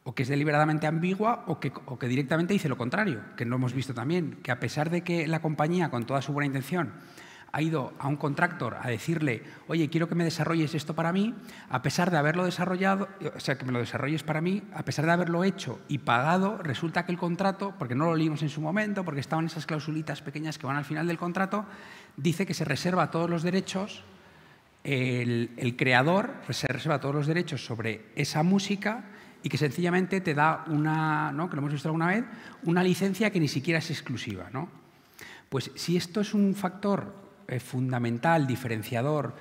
O que es deliberadamente ambigua o que, o que directamente dice lo contrario, que no hemos visto también, que a pesar de que la compañía, con toda su buena intención, ha ido a un contractor a decirle, oye, quiero que me desarrolles esto para mí, a pesar de haberlo desarrollado, eh, o sea, que me lo desarrolles para mí, a pesar de haberlo hecho y pagado, resulta que el contrato, porque no lo leímos en su momento, porque estaban esas clausulitas pequeñas que van al final del contrato, dice que se reserva todos los derechos, el, creador se reserva todos los derechos sobre esa música y que sencillamente te da una, ¿no? que lo hemos visto alguna vez, una licencia que ni siquiera es exclusiva. Pues si esto es un factor eh, fundamental, diferenciador,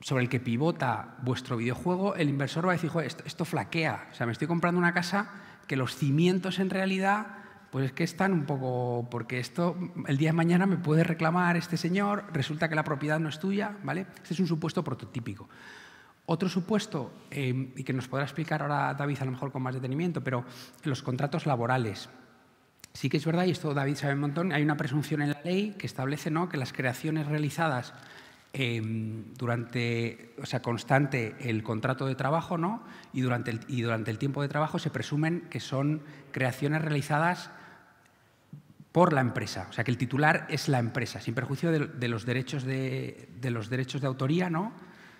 sobre el que pivota vuestro videojuego, el inversor va a decir, esto, flaquea. O sea, me estoy comprando una casa que los cimientos en realidad, pues que están un poco... Porque esto, el día de mañana me puede reclamar este señor, resulta que la propiedad no es tuya, ¿vale? Este es un supuesto prototípico. Otro supuesto, eh, y que nos podrá explicar ahora David a lo mejor con más detenimiento, pero los contratos laborales. Sí que es verdad, y esto David sabe un montón, hay una presunción en la ley que establece que las creaciones realizadas em, durante, o sea, constante el contrato de trabajo ¿no? y, durante el, y durante el tiempo de trabajo se presumen que son creaciones realizadas por la empresa. O sea, que el titular es la empresa, sin perjuicio de, los, derechos de, los derechos de autoría, ¿no?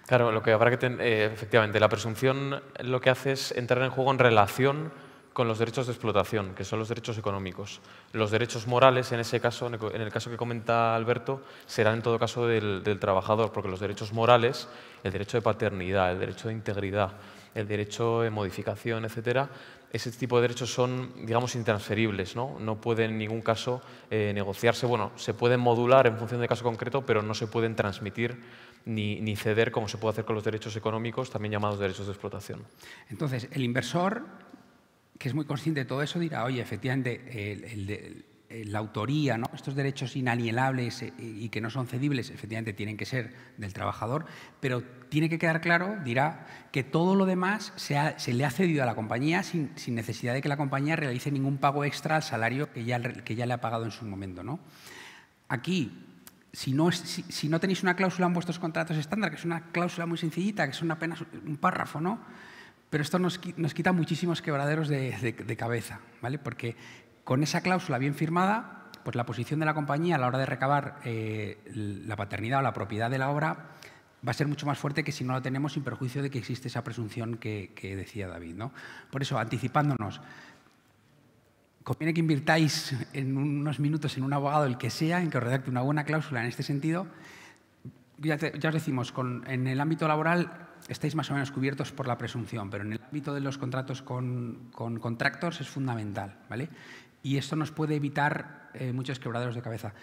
Claro, lo que habrá que tener, eh, efectivamente, la presunción lo que hace es entrar en juego en relación con los derechos de explotación, que son los derechos económicos. Los derechos morales, en ese caso, en el caso que comenta Alberto, serán en todo caso del, trabajador, porque los derechos morales, el derecho de paternidad, el derecho de integridad, el derecho de modificación, etcétera, ese tipo de derechos son, digamos, intransferibles, ¿no? No pueden en ningún caso eh, negociarse, bueno, se pueden modular en función de caso concreto, pero no se pueden transmitir ni, ni ceder como se puede hacer con los derechos económicos, también llamados derechos de explotación. Entonces, el inversor que es muy consciente de todo eso, dirá, oye, efectivamente, la autoría, ¿no? estos derechos inalienables e, y que no son cedibles, efectivamente tienen que ser del trabajador, pero tiene que quedar claro, dirá, que todo lo demás se, le ha cedido a la compañía sin, necesidad de que la compañía realice ningún pago extra al salario que ya, que ya le ha pagado en su momento. ¿no? Aquí, si no, si, no tenéis una cláusula en vuestros contratos estándar, que es una cláusula muy sencillita, que es apenas un párrafo, ¿no? pero esto nos, nos quita muchísimos quebraderos de, cabeza, ¿vale? Porque con esa cláusula bien firmada, pues la posición de la compañía a la hora de recabar eh, la paternidad o la propiedad de la obra va a ser mucho más fuerte que si no la tenemos sin perjuicio de que existe esa presunción que, decía David. ¿no? Por eso, anticipándonos, conviene que invirtáis en unos minutos en un abogado, el que sea, en que os redacte una buena cláusula en este sentido. Ya, os decimos, en el ámbito laboral estáis más o menos cubiertos por la presunción, pero en el ámbito de los contratos con, con contractors es fundamental. ¿vale? Y esto nos puede evitar eh, muchos quebraderos de cabeza.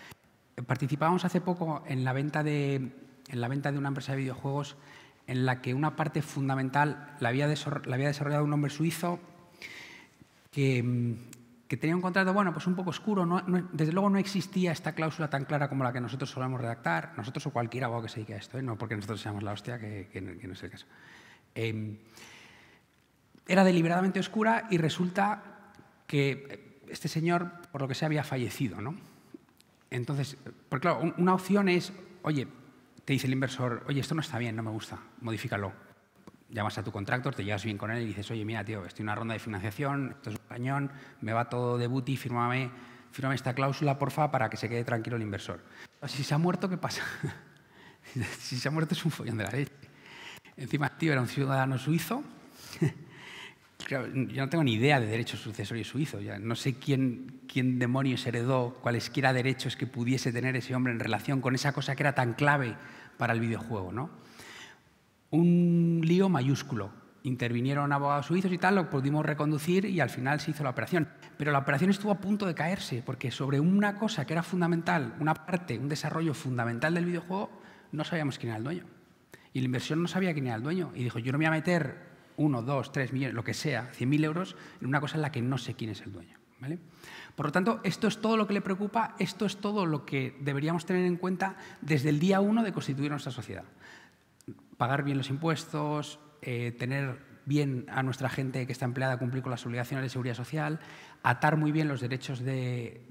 Participábamos hace poco en la, venta de, la venta de una empresa de videojuegos en la que una parte fundamental la la había desarrollado un hombre suizo que mm, que tenía un contrato, bueno, pues un poco oscuro, desde luego no existía esta cláusula tan clara como la que nosotros solemos redactar, nosotros o cualquier abogado que se diga a esto, ¿eh? no porque nosotros seamos la hostia, que, no es el caso. Em, era deliberadamente oscura y resulta que este señor, por lo que sea, había fallecido, ¿no? Entonces, porque claro, una opción es, oye, te dice el inversor, oye, esto no está bien, no me gusta, modifícalo llamas a tu contractor, te llevas bien con él y dices, oye, mira, tío, estoy en una ronda de financiación, esto es un cañón, me va todo de booty, fírmame, esta cláusula, porfa, para que se quede tranquilo el inversor. Si se ha muerto, ¿qué pasa? si se ha muerto es un follón de la leche. Encima, tío, era un ciudadano suizo. yo no tengo ni idea de derechos sucesorios suizos. Ya no sé quién, quién demonios heredó cualesquiera derechos que pudiese tener ese hombre en relación con esa cosa que era tan clave para el videojuego, ¿no? un lío mayúsculo. Intervinieron abogados suizos y tal, lo pudimos reconducir y al final se hizo la operación. Pero la operación estuvo a punto de caerse porque sobre una cosa que era fundamental, una parte, un desarrollo fundamental del videojuego, no sabíamos quién era el dueño. Y la inversión no sabía quién era el dueño. Y dijo, yo no me voy a meter uno, dos, tres millones, lo que sea, 100.000 euros, en una cosa en la que no sé quién es el dueño. ¿vale? Por lo tanto, esto es todo lo que le preocupa, esto es todo lo que deberíamos tener en cuenta desde el día uno de constituir nuestra sociedad pagar bien los impuestos, eh, tener bien a nuestra gente que está empleada, a cumplir con las obligaciones de seguridad social, atar muy bien los derechos de,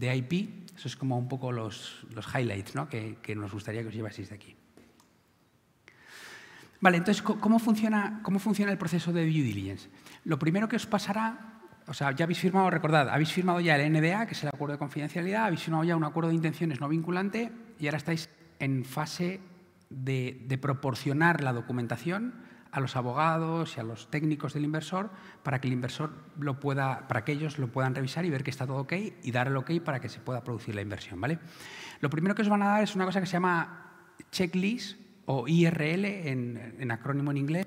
IP. Eso es como un poco los, highlights que, nos gustaría que os llevaseis de aquí. Vale, entonces, ¿cómo funciona, ¿cómo funciona el proceso de due diligence? Lo primero que os pasará, o sea, ya habéis firmado, recordad, habéis firmado ya el NDA, que es el acuerdo de confidencialidad, habéis firmado ya un acuerdo de intenciones no vinculante y ahora estáis en fase de, proporcionar la documentación a los abogados y a los técnicos del inversor para que el inversor lo pueda, para que ellos lo puedan revisar y ver que está todo ok y dar el ok para que se pueda producir la inversión. ¿vale? Lo primero que os van a dar es una cosa que se llama checklist o IRL en, acrónimo en inglés,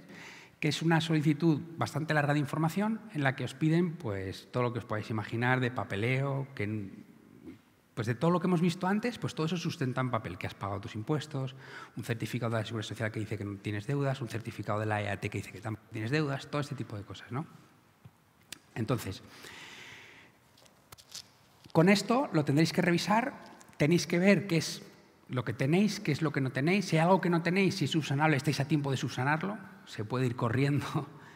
que es una solicitud bastante larga de información en la que os piden pues, todo lo que os podáis imaginar de papeleo, que pues de todo lo que hemos visto antes, pues todo eso sustenta en papel, que has pagado tus impuestos, un certificado de la Seguridad Social que dice que no tienes deudas, un certificado de la EAT que dice que tampoco tienes deudas, todo este tipo de cosas, ¿no? Entonces, con esto lo tendréis que revisar, tenéis que ver qué es lo que tenéis, qué es lo que no tenéis. Si algo que no tenéis, si es subsanable, estáis a tiempo de subsanarlo. Se puede ir corriendo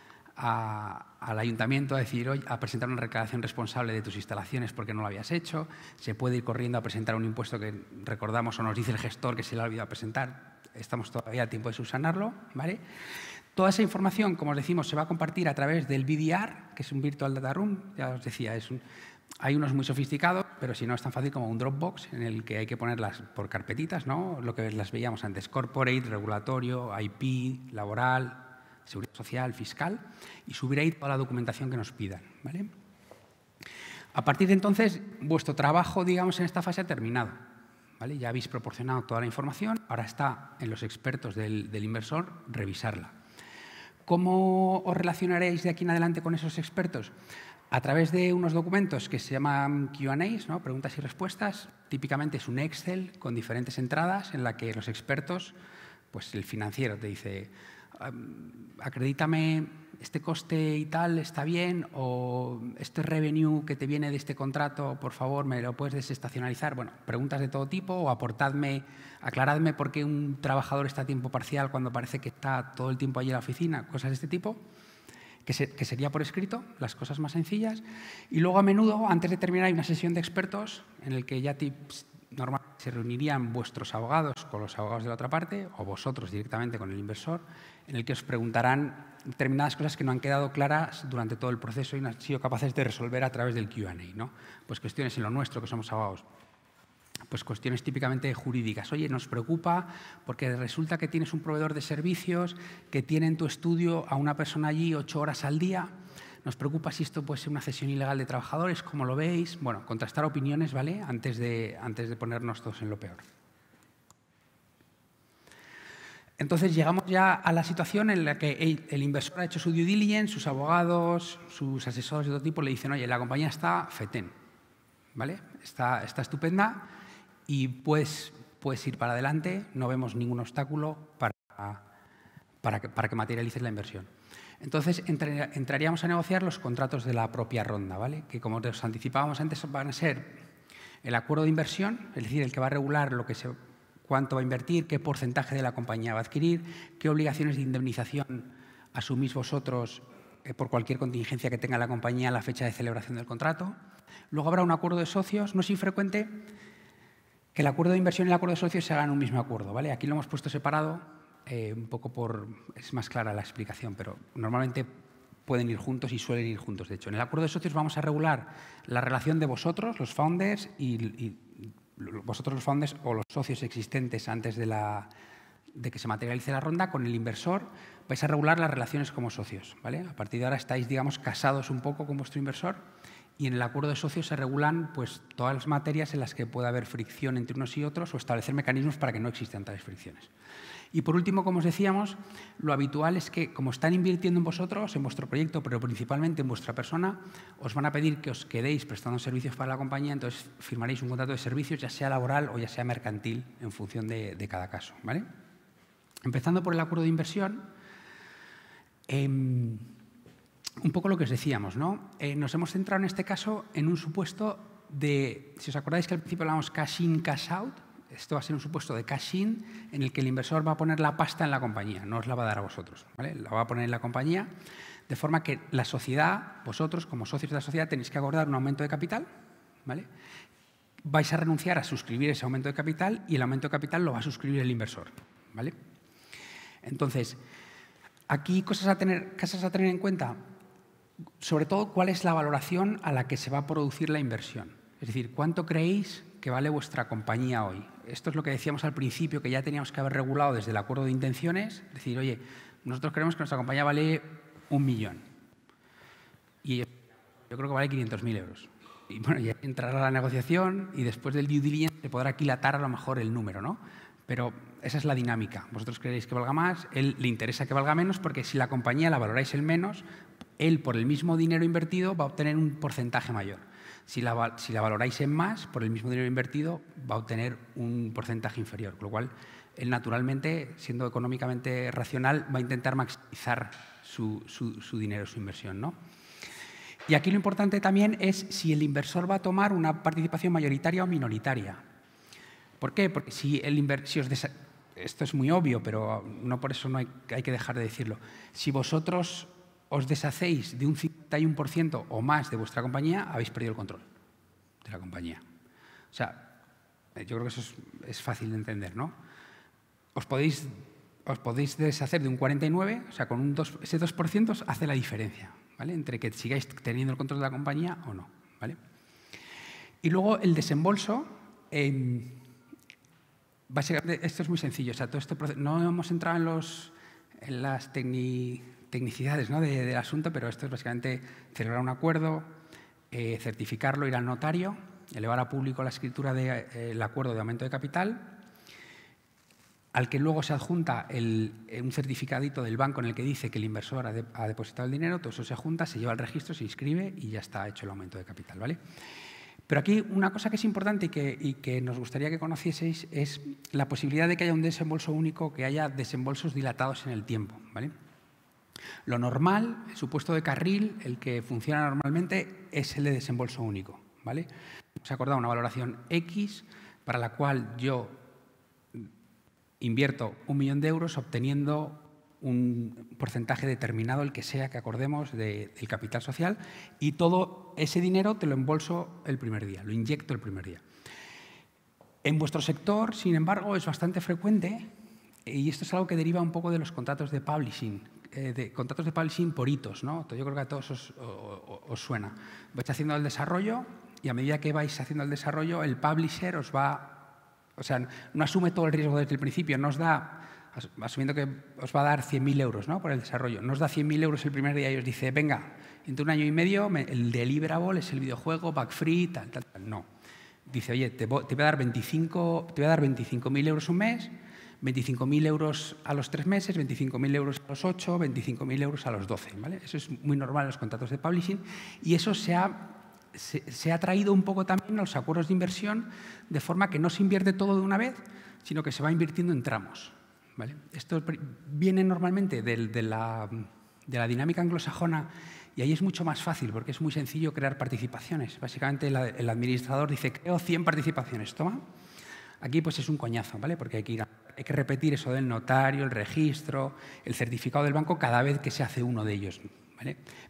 a, al ayuntamiento a decir, hoy a presentar una reclamación responsable de tus instalaciones porque no lo habías hecho, se puede ir corriendo a presentar un impuesto que recordamos o nos dice el gestor que se le ha olvidado presentar, estamos todavía a tiempo de subsanarlo, ¿vale? Toda esa información, como os decimos, se va a compartir a través del VDR que es un Virtual Data Room, ya os decía, es hay unos muy sofisticados, pero si no es tan fácil como un Dropbox, en el que hay que ponerlas por carpetitas, ¿no? Lo que las veíamos antes, corporate, regulatorio, IP, laboral, seguridad social, fiscal, y subir ahí toda la documentación que nos pidan. ¿vale? A partir de entonces, vuestro trabajo, digamos, en esta fase ha terminado. ¿vale? Ya habéis proporcionado toda la información, ahora está en los expertos del, inversor revisarla. ¿Cómo os relacionaréis de aquí en adelante con esos expertos? A través de unos documentos que se llaman QAs, ¿no? preguntas y respuestas. Típicamente es un Excel con diferentes entradas en la que los expertos, pues el financiero te dice, acredítame este coste y tal, está bien, o este revenue que te viene de este contrato, por favor, me lo puedes desestacionalizar. Bueno, preguntas de todo tipo, o aportadme, aclaradme por qué un trabajador está a tiempo parcial cuando parece que está todo el tiempo allí en la oficina, cosas de este tipo. Que, sería por escrito, las cosas más sencillas. Y luego a menudo, antes de terminar, hay una sesión de expertos en el que ya te, normalmente se reunirían vuestros abogados con los abogados de la otra parte o vosotros directamente con el inversor, en el que os preguntarán determinadas cosas que no han quedado claras durante todo el proceso y no han sido capaces de resolver a través del QA. ¿no? Pues cuestiones en lo nuestro, que somos abogados. Pues cuestiones típicamente jurídicas. Oye, nos preocupa porque resulta que tienes un proveedor de servicios que tiene en tu estudio a una persona allí ocho horas al día nos preocupa si esto puede ser una cesión ilegal de trabajadores, ¿cómo lo veis? Bueno, contrastar opiniones, ¿vale? Antes de, antes de ponernos todos en lo peor. Entonces llegamos ya a la situación en la que el inversor ha hecho su due diligence, sus abogados, sus asesores de todo tipo le dicen, oye, la compañía está fetén, ¿vale? Está, está estupenda y pues puedes ir para adelante, no vemos ningún obstáculo para, para, para que materialices la inversión. Entonces entraríamos a negociar los contratos de la propia ronda, ¿vale? que como os anticipábamos antes van a ser el acuerdo de inversión, es decir, el que va a regular cuánto va a invertir, qué porcentaje de la compañía va a adquirir, qué obligaciones de indemnización asumís vosotros eh, por cualquier contingencia que tenga la compañía a la fecha de celebración del contrato. Luego habrá un acuerdo de socios, no es infrecuente que el acuerdo de inversión y el acuerdo de socios se hagan un mismo acuerdo. ¿vale? Aquí lo hemos puesto separado eh, un poco por... es más clara la explicación, pero normalmente pueden ir juntos y suelen ir juntos, de hecho. En el acuerdo de socios vamos a regular la relación de vosotros, los founders, y, vosotros los founders o los socios existentes antes de, que se materialice la ronda con el inversor, vais a regular las relaciones como socios. ¿vale? A partir de ahora estáis, digamos, casados un poco con vuestro inversor y en el acuerdo de socios se regulan pues, todas las materias en las que pueda haber fricción entre unos y otros o establecer mecanismos para que no existan tales fricciones. Y por último, como os decíamos, lo habitual es que, como están invirtiendo en vosotros, en vuestro proyecto, pero principalmente en vuestra persona, os van a pedir que os quedéis prestando servicios para la compañía, entonces firmaréis un contrato de servicios, ya sea laboral o ya sea mercantil, en función de, cada caso. ¿vale? Empezando por el acuerdo de inversión, em, un poco lo que os decíamos, eh, nos hemos centrado en este caso en un supuesto de, si os acordáis que al principio hablábamos cash in, cash out, esto va a ser un supuesto de cash-in en el que el inversor va a poner la pasta en la compañía, no os la va a dar a vosotros, ¿vale? la va a poner en la compañía, de forma que la sociedad, vosotros como socios de la sociedad, tenéis que abordar un aumento de capital, ¿vale? vais a renunciar a suscribir ese aumento de capital y el aumento de capital lo va a suscribir el inversor. ¿vale? Entonces, aquí cosas a, tener, cosas a tener en cuenta, sobre todo cuál es la valoración a la que se va a producir la inversión. Es decir, ¿cuánto creéis que vale vuestra compañía hoy? esto es lo que decíamos al principio, que ya teníamos que haber regulado desde el acuerdo de intenciones, decir, oye, nosotros creemos que nuestra compañía vale un millón. Y yo creo que vale 500.000 euros. Y bueno, ya entrará la negociación y después del due diligence se podrá aquilatar a lo mejor el número, ¿no? Pero esa es la dinámica. Vosotros queréis que valga más, él le interesa que valga menos, porque si la compañía la valoráis el menos, él por el mismo dinero invertido va a obtener un porcentaje mayor. Si la, valoráis en más, por el mismo dinero invertido, va a obtener un porcentaje inferior, con lo cual él naturalmente, siendo económicamente racional, va a intentar maximizar su, dinero, su inversión. ¿no? Y aquí lo importante también es si el inversor va a tomar una participación mayoritaria o minoritaria. ¿Por qué? Porque si, el inversor... esto es muy obvio, pero no por eso no hay, hay que dejar de decirlo. Si vosotros os deshacéis de un 51% o más de vuestra compañía, habéis perdido el control de la compañía. O sea, eh, yo creo que eso es, fácil de entender, ¿no? Os podéis, os podéis deshacer de un 49, o sea, con un 2, ese 2% hace la diferencia, ¿vale? Entre que sigáis teniendo el control de la compañía o no, ¿vale? Y luego el desembolso, em, básicamente, esto es muy sencillo, o sea, todo este proceso, no hemos entrado en, los, en las técnicas tecnicidades ¿no? de, del asunto, pero esto es básicamente celebrar un acuerdo, eh, certificarlo, ir al notario, elevar a público la escritura del eh, acuerdo de aumento de capital, al que luego se adjunta eh, un certificadito del banco en el que dice que el inversor ha, depositado el dinero, todo eso se junta, se lleva al registro, se inscribe y ya está hecho el aumento de capital. ¿vale? Pero aquí una cosa que es importante y que, nos gustaría que conocieseis es la posibilidad de que haya un desembolso único, que haya desembolsos dilatados en el tiempo. ¿vale? Lo normal, el supuesto de carril, el que funciona normalmente, es el de desembolso único. ¿vale? ha acordado una valoración X para la cual yo invierto un millón de euros obteniendo un porcentaje determinado, el que sea que acordemos, del capital social y todo ese dinero te lo embolso el primer día, lo inyecto el primer día. En vuestro sector, sin embargo, es bastante frecuente y esto es algo que deriva un poco de los contratos de publishing, eh, de contratos de publishing por hitos, ¿no? Yo creo que a todos os, suena. Vais haciendo el desarrollo y a medida que vais haciendo el desarrollo, el publisher os va, o sea, no asume todo el riesgo desde el principio, no os da, asumiendo que os va a dar 100.000 euros ¿no? por el desarrollo, no os da 100.000 euros el primer día y os dice, venga, entre un año y medio el deliverable es el videojuego, back free, tal, tal, tal. No. Dice, oye, te voy, te voy a dar 25.000 euros un mes, 25.000 euros a los tres meses, 25.000 euros a los ocho, 25.000 euros a los doce. ¿vale? Eso es muy normal en los contratos de publishing y eso se ha, se, ha traído un poco también a los acuerdos de inversión de forma que no se invierte todo de una vez, sino que se va invirtiendo en tramos. ¿vale? Esto viene normalmente de, la, dinámica anglosajona y ahí es mucho más fácil porque es muy sencillo crear participaciones. Básicamente el, administrador dice, creo 100 participaciones, toma. Aquí pues es un coñazo, ¿vale? Porque hay que ir a hay que repetir eso del notario, el registro, el certificado del banco cada vez que se hace uno de ellos.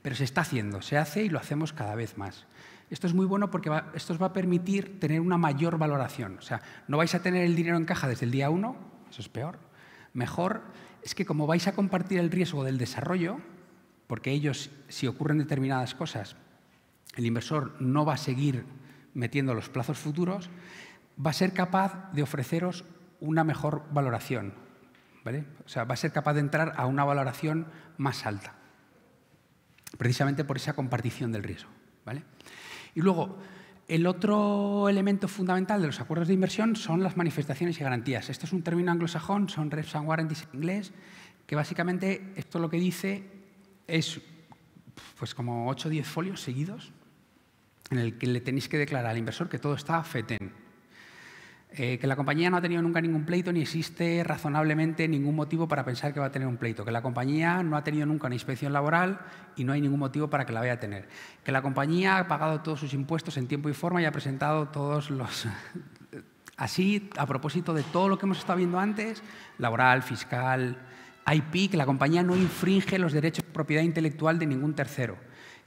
Pero se está haciendo, se hace y lo hacemos cada vez más. Esto es muy bueno porque esto os va a permitir tener una mayor valoración. O sea, no vais a tener el dinero en caja desde el día uno, eso es peor. Mejor es que como vais a compartir el riesgo del desarrollo, porque ellos, si ocurren determinadas cosas, el inversor no va a seguir metiendo los plazos futuros, va a ser capaz de ofreceros una mejor valoración. ¿vale? O sea, va a ser capaz de entrar a una valoración más alta, precisamente por esa compartición del riesgo. ¿vale? Y luego, el otro elemento fundamental de los acuerdos de inversión son las manifestaciones y garantías. Esto es un término anglosajón, son reps and warranties en inglés, que básicamente esto lo que dice es pues como 8 o 10 folios seguidos en el que le tenéis que declarar al inversor que todo está FETEN, eh, que la compañía no ha tenido nunca ningún pleito ni existe razonablemente ningún motivo para pensar que va a tener un pleito. Que la compañía no ha tenido nunca una inspección laboral y no hay ningún motivo para que la vaya a tener. Que la compañía ha pagado todos sus impuestos en tiempo y forma y ha presentado todos los... Así, a propósito de todo lo que hemos estado viendo antes, laboral, fiscal, IP, que la compañía no infringe los derechos de propiedad intelectual de ningún tercero.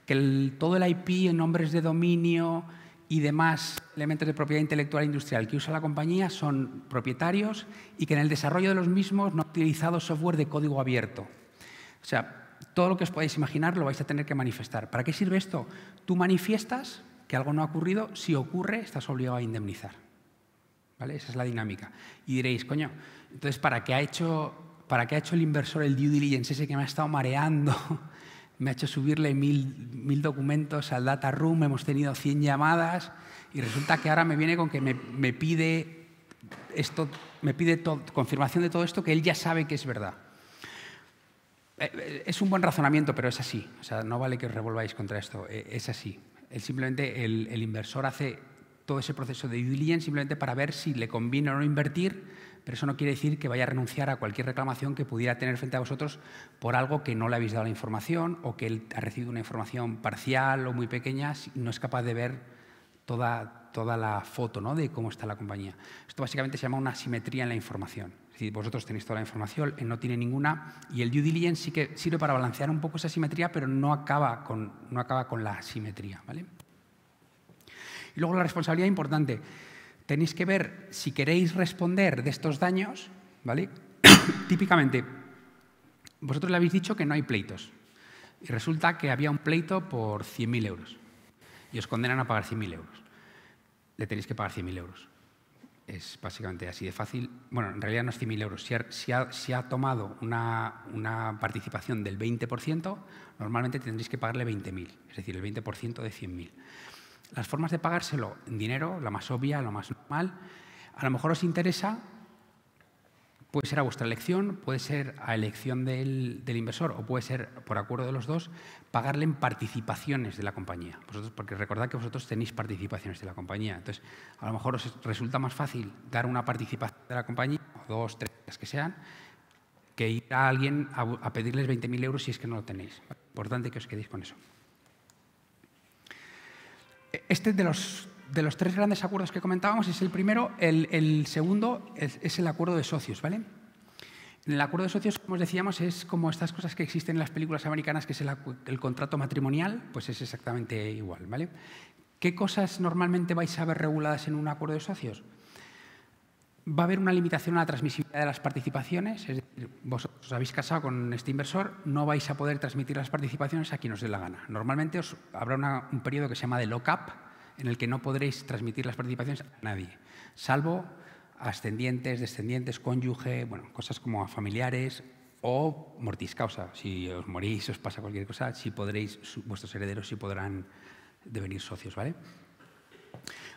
Que todo el IP en nombres de dominio, y demás elementos de propiedad intelectual e industrial que usa la compañía son propietarios y que en el desarrollo de los mismos no ha utilizado software de código abierto. O sea, todo lo que os podáis imaginar lo vais a tener que manifestar. ¿Para qué sirve esto? Tú manifiestas que algo no ha ocurrido, si ocurre estás obligado a indemnizar. Esa es la dinámica. Y diréis, coño, entonces, ¿para qué ha hecho, para qué ha hecho el inversor el due diligence ese que me ha estado mareando? me ha hecho subirle mil, documentos al data room, hemos tenido 100 llamadas y resulta que ahora me viene con que me, pide, me pide confirmación de todo esto que él ya sabe que es verdad. Eh, eh, es un buen razonamiento, pero es así. O sea, no vale que os revolváis contra esto. Eh, es así. simplemente el, el inversor hace todo ese proceso de due diligence simplemente para ver si le conviene o no invertir pero eso no quiere decir que vaya a renunciar a cualquier reclamación que pudiera tener frente a vosotros por algo que no le habéis dado la información o que él ha recibido una información parcial o muy pequeña y no es capaz de ver toda, toda la foto ¿no? de cómo está la compañía. Esto básicamente se llama una simetría en la información. Es decir, vosotros tenéis toda la información, él no tiene ninguna, y el due diligence sí que sirve para balancear un poco esa simetría, pero no acaba con, no acaba con la simetría. ¿vale? Y luego la responsabilidad importante tenéis que ver si queréis responder de estos daños, ¿vale? Típicamente, vosotros le habéis dicho que no hay pleitos. Y resulta que había un pleito por 100.000 euros. Y os condenan a pagar 100.000 euros. Le tenéis que pagar 100.000 euros. Es básicamente así de fácil. Bueno, en realidad no es 100.000 euros. Si ha, tomado una, una, participación del 20%, normalmente tendréis que pagarle 20.000, es decir, el 20% de 100.000 las formas de pagárselo en dinero, la más obvia, lo más normal. A lo mejor os interesa, puede ser a vuestra elección, puede ser a elección del, inversor o puede ser por acuerdo de los dos, pagarle en participaciones de la compañía. Vosotros, porque recordad que vosotros tenéis participaciones de la compañía. Entonces, a lo mejor os resulta más fácil dar una participación de la compañía, o dos, tres, las que sean, que ir a alguien a, a pedirles 20.000 euros si es que no lo tenéis. Importante que os quedéis con eso. Este de los, tres grandes acuerdos que comentábamos es el primero, el, segundo es, el acuerdo de socios, ¿vale? El acuerdo de socios, como os decíamos, es como estas cosas que existen en las películas americanas, que es el, contrato matrimonial, pues es exactamente igual, ¿vale? ¿Qué cosas normalmente vais a ver reguladas en un acuerdo de socios? Va a haber una limitación a la transmisibilidad de las participaciones, es decir, vosotros os habéis casado con este inversor, no vais a poder transmitir las participaciones a quien os dé la gana. Normalmente os, habrá un periodo que se llama de lock-up, en el que no podréis transmitir las participaciones a nadie, salvo ascendientes, descendientes, cónyuge, bueno, cosas como familiares o mortis causa. Si os morís, os pasa cualquier cosa, si podréis, vuestros herederos sí podrán devenir socios, ¿vale?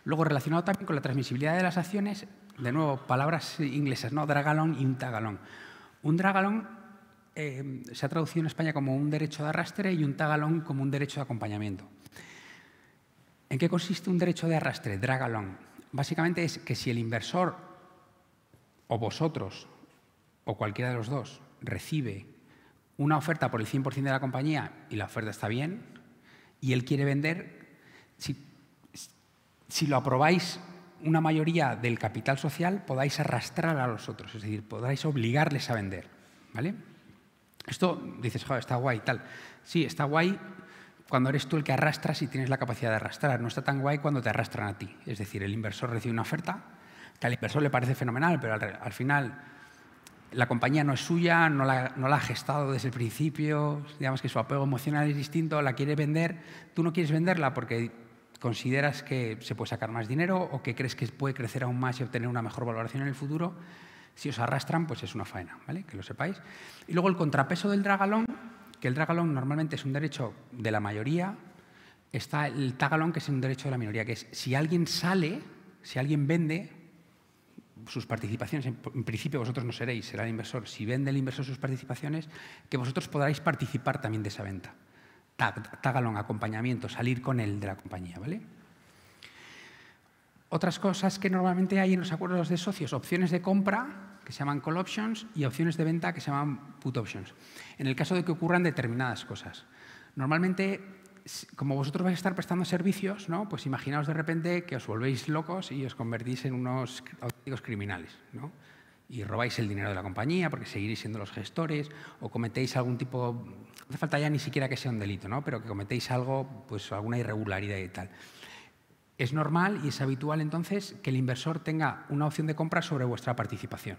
Luego, relacionado también con la transmisibilidad de las acciones, de nuevo, palabras inglesas, ¿no? Dragalón y un tagalón. Un dragalón eh, se ha traducido en España como un derecho de arrastre y un tagalón como un derecho de acompañamiento. ¿En qué consiste un derecho de arrastre? Dragalón. Básicamente es que si el inversor o vosotros o cualquiera de los dos recibe una oferta por el 100% de la compañía y la oferta está bien y él quiere vender, si lo aprobáis una mayoría del capital social podáis arrastrar a los otros, es decir, podáis obligarles a vender. ¿vale? Esto dices, joder, está guay, tal. Sí, está guay cuando eres tú el que arrastras y tienes la capacidad de arrastrar. No está tan guay cuando te arrastran a ti. Es decir, el inversor recibe una oferta, que al inversor le parece fenomenal, pero al, final la compañía no es suya, no la, no la, ha gestado desde el principio, digamos que su apego emocional es distinto, la quiere vender, tú no quieres venderla porque consideras que se puede sacar más dinero o que crees que puede crecer aún más y obtener una mejor valoración en el futuro, si os arrastran, pues es una faena, Que lo sepáis. Y luego el contrapeso del dragalón, que el dragalón normalmente es un derecho de la mayoría, está el tagalón, que es un derecho de la minoría, que es si alguien sale, si alguien vende sus participaciones, en principio vosotros no seréis, será el inversor, si vende el inversor sus participaciones, que vosotros podráis participar también de esa venta tag, acompañamiento, salir con el de la compañía, ¿vale? Otras cosas que normalmente hay en los acuerdos de socios, opciones de compra, que se llaman call options, y opciones de venta, que se llaman put options, en el caso de que ocurran determinadas cosas. Normalmente, como vosotros vais a estar prestando servicios, ¿no? pues imaginaos de repente que os volvéis locos y os convertís en unos auténticos criminales. ¿no? y robáis el dinero de la compañía porque seguiréis siendo los gestores o cometéis algún tipo, no hace falta ya ni siquiera que sea un delito, ¿no? pero que cometéis algo, pues alguna irregularidad y tal. Es normal y es habitual entonces que el inversor tenga una opción de compra sobre vuestra participación.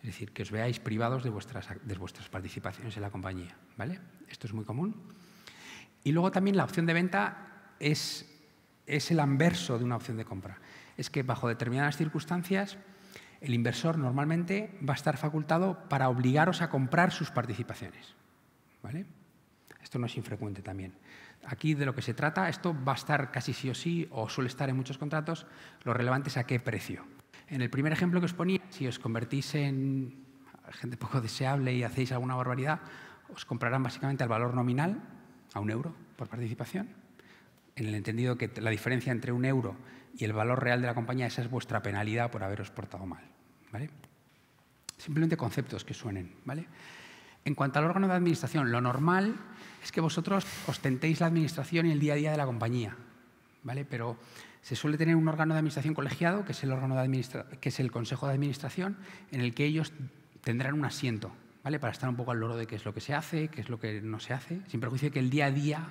Es decir, que os veáis privados de vuestras, de vuestras participaciones en la compañía. ¿vale? Esto es muy común. Y luego también la opción de venta es, es el anverso de una opción de compra. Es que bajo determinadas circunstancias el inversor normalmente va a estar facultado para obligaros a comprar sus participaciones. ¿Vale? Esto no es infrecuente también. Aquí de lo que se trata, esto va a estar casi sí o sí, o suele estar en muchos contratos, lo relevante es a qué precio. En el primer ejemplo que os ponía, si os convertís en gente poco deseable y hacéis alguna barbaridad, os comprarán básicamente al valor nominal, a un euro por participación, en el entendido que la diferencia entre un euro y el valor real de la compañía, esa es vuestra penalidad por haberos portado mal. ¿vale? Simplemente conceptos que suenen. ¿vale? En cuanto al órgano de administración, lo normal es que vosotros ostentéis la administración y el día a día de la compañía. ¿vale? Pero se suele tener un órgano de administración colegiado, que es el, órgano de que es el Consejo de Administración, en el que ellos tendrán un asiento ¿vale? para estar un poco al loro de qué es lo que se hace, qué es lo que no se hace, sin perjuicio de que el día a día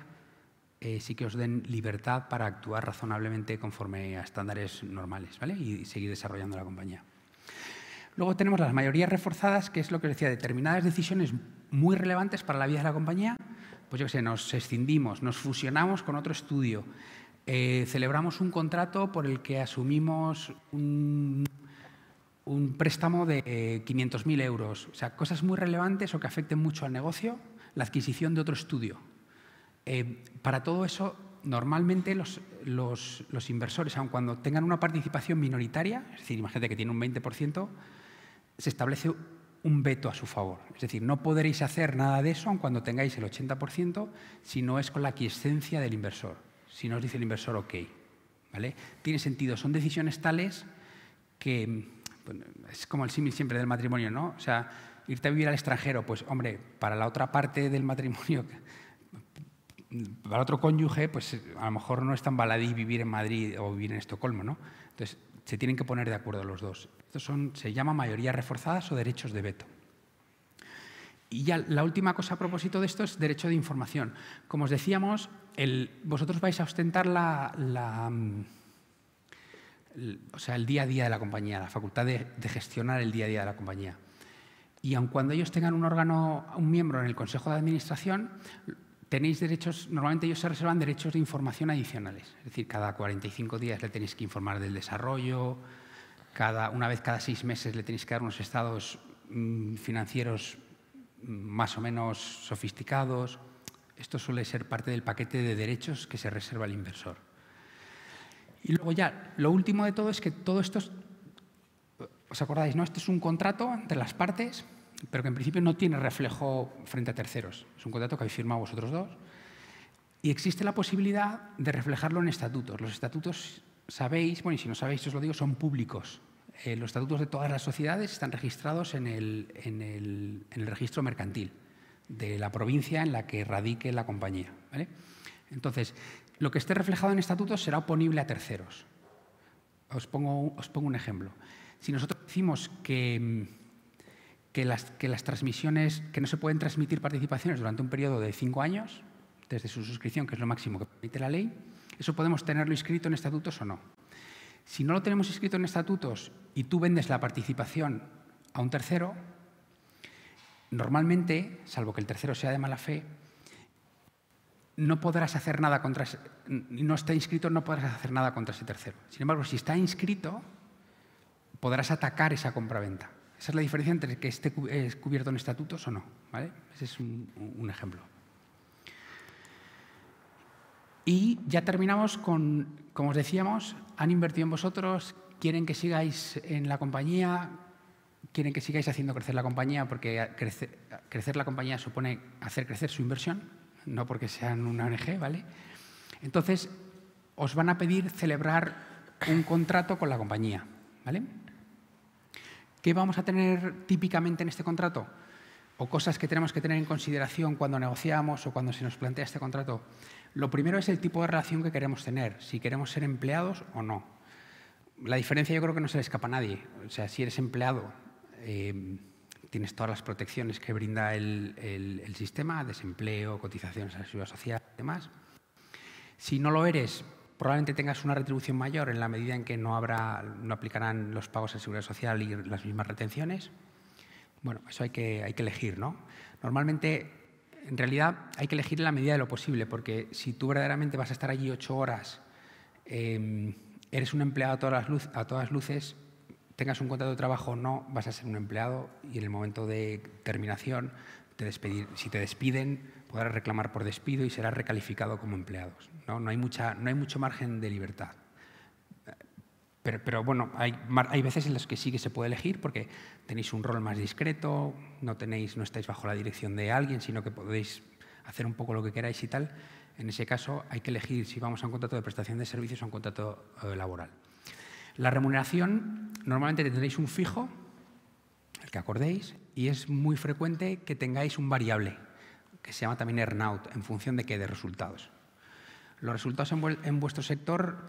eh, sí que os den libertad para actuar razonablemente conforme a estándares normales ¿vale? y seguir desarrollando la compañía. Luego tenemos las mayorías reforzadas, que es lo que os decía, determinadas decisiones muy relevantes para la vida de la compañía. Pues yo qué sé, nos escindimos, nos fusionamos con otro estudio, eh, celebramos un contrato por el que asumimos un, préstamo de 500.000 eh, euros. O sea, cosas muy relevantes o que afecten mucho al negocio, la adquisición de otro estudio. Eh, para todo eso, normalmente los, inversores, aun cuando tengan una participación minoritaria, es decir, imagínate que tiene un 20%, se establece un veto a su favor. Es decir, no podréis hacer nada de eso aun cuando tengáis el 80% si no es con la quiescencia del inversor, si no os dice el inversor ok. ¿vale? Tiene sentido, son decisiones tales que es como el símil siempre del matrimonio, ¿no? O sea, irte a vivir al extranjero, pues hombre, para la otra parte del matrimonio para otro cónyuge, pues eh, a lo mejor no es tan baladí vivir en Madrid o vivir en Estocolmo, ¿no? Entonces, se tienen que poner de acuerdo los dos. Esto son, se llama mayorías reforzadas o derechos de veto. Y ya la última cosa a propósito de esto es derecho de información. Como os decíamos, vosotros vais a ostentar la, mm, el, o sea, el día a día de la compañía, la facultad de, gestionar el día a día de la compañía. Y aun cuando ellos tengan un órgano, un miembro en el consejo de administración, derechos, normalmente ellos se reservan derechos de información adicionales, es decir, cada 45 días le tenéis que informar del desarrollo, cada, una vez cada seis meses le tenéis que dar unos estados mm, financieros mm, más o menos sofisticados. Esto suele ser parte del paquete de derechos que se reserva al inversor. Y luego ya, lo último de todo es que todo esto, ¿os acordáis? No? Esto es un contrato entre las partes pero que en principio no tiene reflejo frente a terceros. Es un contrato que habéis firmado vosotros dos. Y existe la posibilidad de reflejarlo en estatutos. Los estatutos, sabéis, bueno, y si no sabéis, os lo digo, son públicos. Eh, los estatutos de todas las sociedades están registrados en el, en el, en el registro mercantil de la provincia en la que radique la compañía. ¿vale? Entonces, lo que esté reflejado en estatutos será oponible a terceros. Os pongo, os pongo un ejemplo. Si nosotros decimos que mm, que las, transmisiones, que no se pueden transmitir participaciones durante un periodo de cinco años, desde su suscripción, que es lo máximo que permite la ley, eso podemos tenerlo inscrito en estatutos o no. Si no lo tenemos inscrito en estatutos y tú vendes la participación a un tercero, normalmente, salvo que el tercero sea de mala fe, no podrás hacer nada contra ese, no está inscrito, no podrás hacer nada contra ese tercero. Sin embargo, si está inscrito, podrás atacar esa compraventa. Esa es la diferencia entre que esté cubierto en estatutos o no. ¿vale? Ese es un, ejemplo. Y ya terminamos con, como os decíamos, han invertido en vosotros, quieren que sigáis en la compañía, quieren que sigáis haciendo crecer la compañía porque crecer, crecer la compañía supone hacer crecer su inversión, no porque sean una ONG, ¿vale? Entonces, os van a pedir celebrar un contrato con la compañía, ¿vale? ¿Qué vamos a tener típicamente en este contrato? O cosas que tenemos que tener en consideración cuando negociamos o cuando se nos plantea este contrato. Lo primero es el tipo de relación que queremos tener, si queremos ser empleados o no. La diferencia yo creo que no se le escapa a nadie. O sea, si eres empleado, eh, tienes todas las protecciones que brinda el, el sistema, desempleo, cotizaciones a la seguridad social y demás. Si no lo eres, probablemente tengas una retribución mayor en la medida en que no, habrá, no aplicarán los pagos de seguridad social y las mismas retenciones. Bueno, eso hay que, hay que elegir, ¿no? Normalmente, en realidad, hay que elegir en la medida de lo posible, porque si tú verdaderamente vas a estar allí ocho horas, em, eres un empleado a todas, a todas luces, tengas un contrato de trabajo o no, vas a ser un empleado y en el momento de terminación, si te despiden, podrá reclamar por despido y será recalificado como empleados. No, no, hay, no hay mucho margen de libertad. Pero, bueno, hay, hay, veces en las que sí que se puede elegir porque tenéis un rol más discreto, no, tenéis, no estáis bajo la dirección de alguien, sino que podéis hacer un poco lo que queráis y tal. En ese caso hay que elegir si vamos a un contrato de prestación de servicios o a un contrato eh, laboral. La remuneración, normalmente tendréis un fijo, el que acordéis, y es muy frecuente que tengáis un variable se llama también earnout, en función de qué, de resultados. Los resultados en, vuestro sector,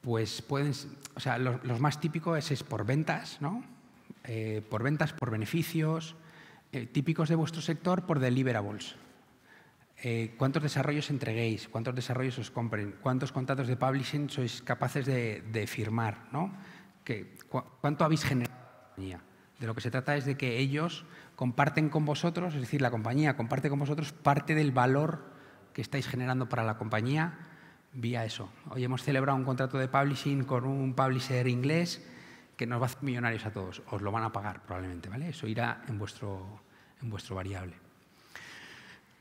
pues pueden, o sea, los, más típicos es, por ventas, ¿no? Eh, por ventas, por beneficios, eh, típicos de vuestro sector, por deliverables. Eh, cuántos desarrollos entreguéis, cuántos desarrollos os compren, cuántos contratos de publishing sois capaces de, firmar, ¿no? habéis generado ¿Cuánto habéis compañía? De lo que se trata es de que ellos comparten con vosotros, es decir, la compañía comparte con vosotros parte del valor que estáis generando para la compañía vía eso. Hoy hemos celebrado un contrato de publishing con un publisher inglés que nos va a hacer millonarios a todos. Os lo van a pagar probablemente, ¿vale? Eso irá en vuestro, en vuestro variable.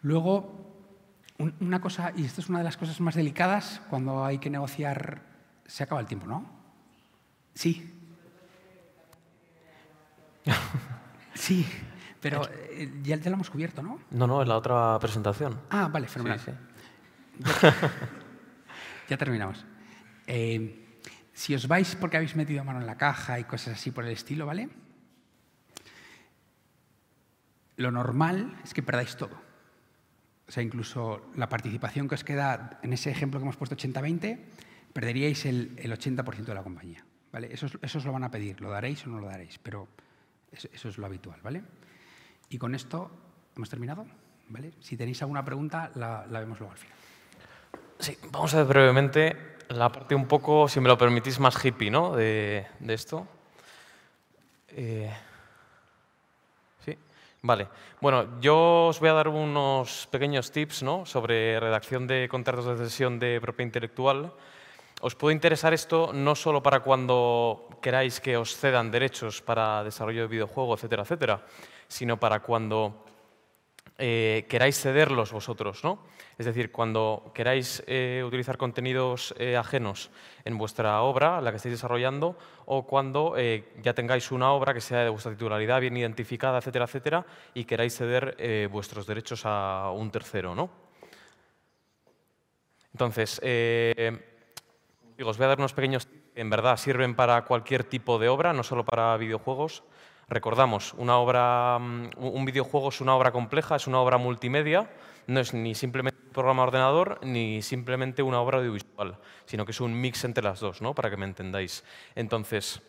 Luego, una cosa, y esto es una de las cosas más delicadas, cuando hay que negociar, se acaba el tiempo, ¿no? Sí sí, pero eh, ya, te lo hemos cubierto, ¿no? No, no, en la otra presentación. Ah, vale, fenomenal. Ya, terminamos. Eh, si os vais porque habéis metido mano en la caja y cosas así por el estilo, ¿vale? Lo normal es que perdáis todo. O sea, incluso la participación que os queda en ese ejemplo que hemos puesto 80-20, perderíais el, 80% de la compañía. ¿vale? Eso, eso os lo van a pedir, lo daréis o no lo daréis, pero eso es lo habitual, ¿vale? Y con esto hemos terminado, ¿vale? Si tenéis alguna pregunta, la, vemos luego al final. Sí, vamos a ver brevemente la parte un poco, si me lo permitís, más hippie, ¿no? De, esto. Eh, sí, vale. Bueno, yo os voy a dar unos pequeños tips, ¿no? Sobre redacción de contratos de cesión de propiedad intelectual. Os puede interesar esto no solo para cuando queráis que os cedan derechos para desarrollo de videojuego, etcétera, etcétera, sino para cuando eh, queráis cederlos vosotros, ¿no? Es decir, cuando queráis eh, utilizar contenidos eh, ajenos en vuestra obra, la que estáis desarrollando, o cuando ya tengáis una obra que sea de vuestra titularidad bien identificada, etcétera, etcétera, y queráis ceder vuestros derechos a un tercero, ¿no? Entonces, os voy a dar unos pequeños en verdad sirven para cualquier tipo de obra, no solo para videojuegos. Recordamos, una obra, mm, un videojuego es una obra compleja, es una obra multimedia, no es ni simplemente un programa ordenador ni simplemente una obra audiovisual, sino que es un mix entre las dos, ¿no? para que me entendáis. Entonces,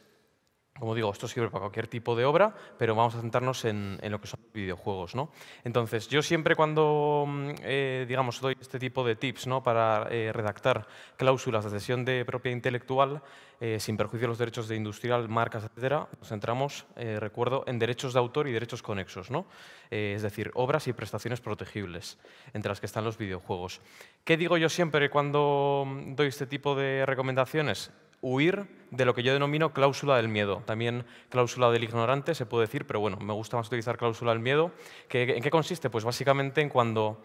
como digo, esto sirve para cualquier tipo de obra, pero vamos a centrarnos en, lo que son videojuegos. ¿no? Entonces, yo siempre cuando, mm, eh, digamos, doy este tipo de tips ¿no? para eh, redactar cláusulas de cesión de propiedad intelectual, eh, sin perjuicio de los derechos de industrial, marcas, etcétera, nos centramos, recuerdo, en derechos de autor y derechos conexos, ¿no? es decir, obras y prestaciones protegibles, entre las que están los videojuegos. ¿Qué digo yo siempre cuando mm, doy este tipo de recomendaciones? huir de lo que yo denomino cláusula del miedo. También cláusula del ignorante se puede decir, pero bueno, me gusta más utilizar cláusula del miedo. ¿En qué consiste? Pues básicamente en cuando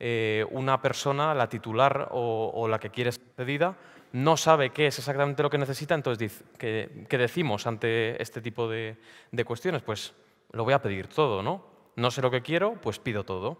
eh, una persona, la titular o, la que quiere ser pedida, no sabe qué es exactamente lo que necesita, entonces, ¿qué, qué decimos ante este tipo de, de, cuestiones? Pues lo voy a pedir todo, ¿no? No sé lo que quiero, pues pido todo.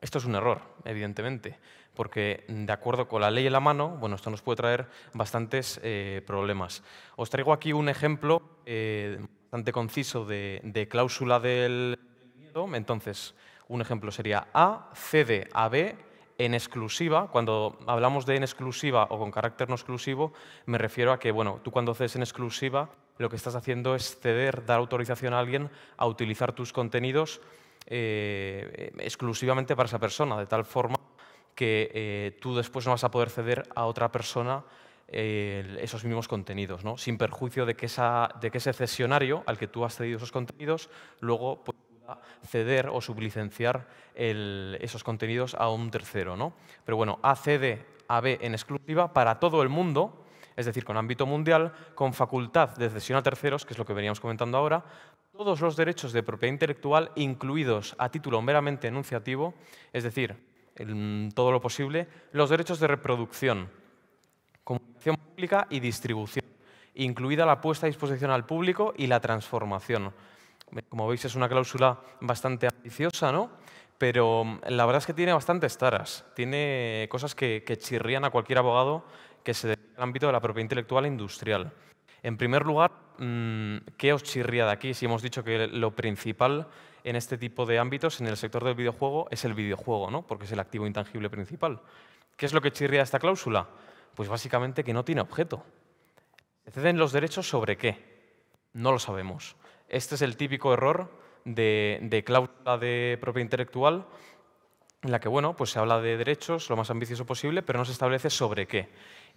Esto es un error, evidentemente porque mm, de acuerdo con la ley en la mano, bueno, esto nos puede traer bastantes eh, problemas. Os traigo aquí un ejemplo eh, bastante conciso de, cláusula del miedo. Entonces, un ejemplo sería A cede a B en exclusiva, cuando hablamos de en exclusiva o con carácter no exclusivo, me refiero a que, bueno, tú cuando cedes en exclusiva, lo que estás haciendo es ceder, dar autorización a alguien a utilizar tus contenidos eh, exclusivamente para esa persona, de tal forma que eh, tú después no vas a poder ceder a otra persona eh, esos mismos contenidos, ¿no? sin perjuicio de que, esa, de que, ese cesionario al que tú has cedido esos contenidos luego pues, pueda ceder o sublicenciar esos contenidos a un tercero. ¿no? Pero bueno, A cede a en exclusiva para todo el mundo, es decir, con ámbito mundial, con facultad de cesión a terceros, que es lo que veníamos comentando ahora, todos los derechos de propiedad intelectual incluidos a título meramente enunciativo, es decir, en mm, todo lo posible, los derechos de reproducción, comunicación pública y distribución, incluida la puesta a disposición al público y la transformación. Como veis, es una cláusula bastante ambiciosa, ¿no? Pero mm, la verdad es que tiene bastantes taras. Tiene cosas que, chirrían a cualquier abogado que se dedique al ámbito de la propiedad intelectual e industrial. En primer lugar, mm, ¿qué os chirría de aquí si hemos dicho que lo principal en este tipo de ámbitos, en el sector del videojuego, es el videojuego, ¿no? porque es el activo intangible principal. ¿Qué es lo que chirría esta cláusula? Pues básicamente que no tiene objeto. ¿Ceden los derechos sobre qué? No lo sabemos. Este es el típico error de cláusula de propiedad intelectual en la que bueno, pues se habla de derechos lo más ambicioso posible, pero no se establece sobre qué.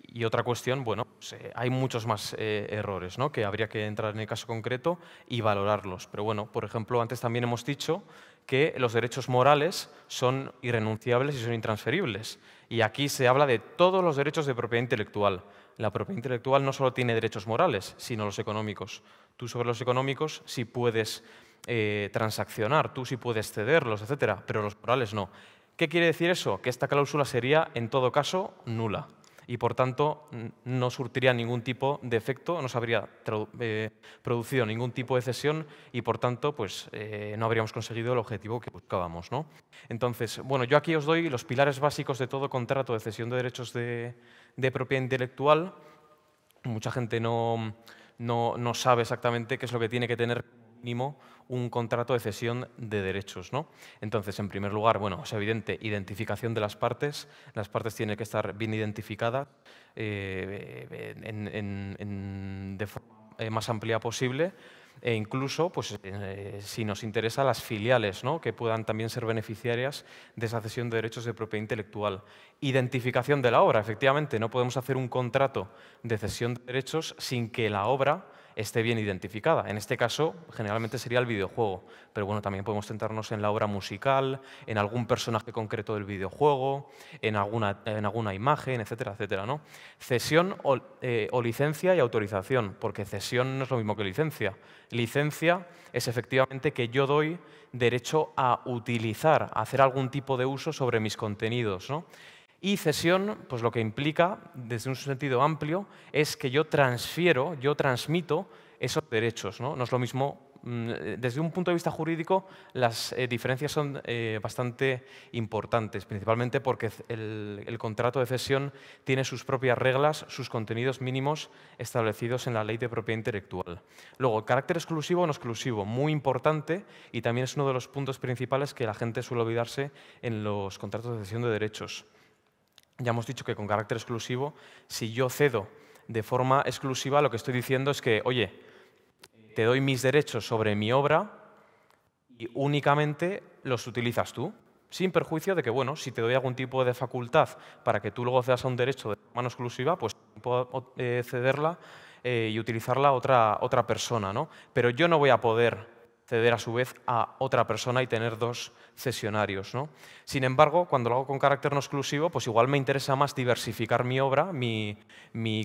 Y otra cuestión, bueno, pues, eh, hay muchos más eh, errores ¿no? que habría que entrar en el caso concreto y valorarlos. Pero bueno, por ejemplo, antes también hemos dicho que los derechos morales son irrenunciables y son intransferibles. Y aquí se habla de todos los derechos de propiedad intelectual. La propiedad intelectual no solo tiene derechos morales, sino los económicos. Tú sobre los económicos sí puedes eh, transaccionar, tú sí puedes cederlos, etcétera, pero los morales no. ¿Qué quiere decir eso? Que esta cláusula sería, en todo caso, nula y, por tanto, no surtiría ningún tipo de efecto, no se habría eh, producido ningún tipo de cesión y, por tanto, pues, eh, no habríamos conseguido el objetivo que buscábamos. ¿no? Entonces, bueno, yo aquí os doy los pilares básicos de todo contrato de cesión de derechos de, propiedad intelectual. Mucha gente no, no sabe exactamente qué es lo que tiene que tener un contrato de cesión de derechos. ¿no? Entonces, en primer lugar, bueno, es evidente, identificación de las partes. Las partes tienen que estar bien identificadas eh, de forma eh, más amplia posible e incluso, pues, eh, si nos interesa, las filiales, ¿no? que puedan también ser beneficiarias de esa cesión de derechos de propiedad intelectual. Identificación de la obra, efectivamente, no podemos hacer un contrato de cesión de derechos sin que la obra esté bien identificada. En este caso, generalmente sería el videojuego, pero bueno, también podemos centrarnos en la obra musical, en algún personaje concreto del videojuego, en alguna, en alguna imagen, etcétera, etcétera. ¿no? Cesión o, eh, o licencia y autorización, porque cesión no es lo mismo que licencia. Licencia es efectivamente que yo doy derecho a utilizar, a hacer algún tipo de uso sobre mis contenidos. ¿no? Y cesión, pues lo que implica, desde un sentido amplio, es que yo transfiero, yo transmito esos derechos. No, es lo mismo, mm, desde un punto de vista jurídico, las eh, diferencias son eh, bastante importantes, principalmente porque el, contrato de cesión tiene sus propias reglas, sus contenidos mínimos establecidos en la ley de propiedad intelectual. Luego, carácter exclusivo o no exclusivo, muy importante y también es uno de los puntos principales que la gente suele olvidarse en los contratos de cesión de derechos. Ya hemos dicho que con carácter exclusivo, si yo cedo de forma exclusiva, lo que estoy diciendo es que, oye, te doy mis derechos sobre mi obra y únicamente los utilizas tú, sin perjuicio de que, bueno, si te doy algún tipo de facultad para que tú luego cedas a un derecho de mano exclusiva, pues puedo eh, cederla eh, y utilizarla otra, otra persona, ¿no? Pero yo no voy a poder ceder a su vez a otra persona y tener dos cesionarios. ¿no? Sin embargo, cuando lo hago con carácter no exclusivo, pues igual me interesa más diversificar mi obra, mi,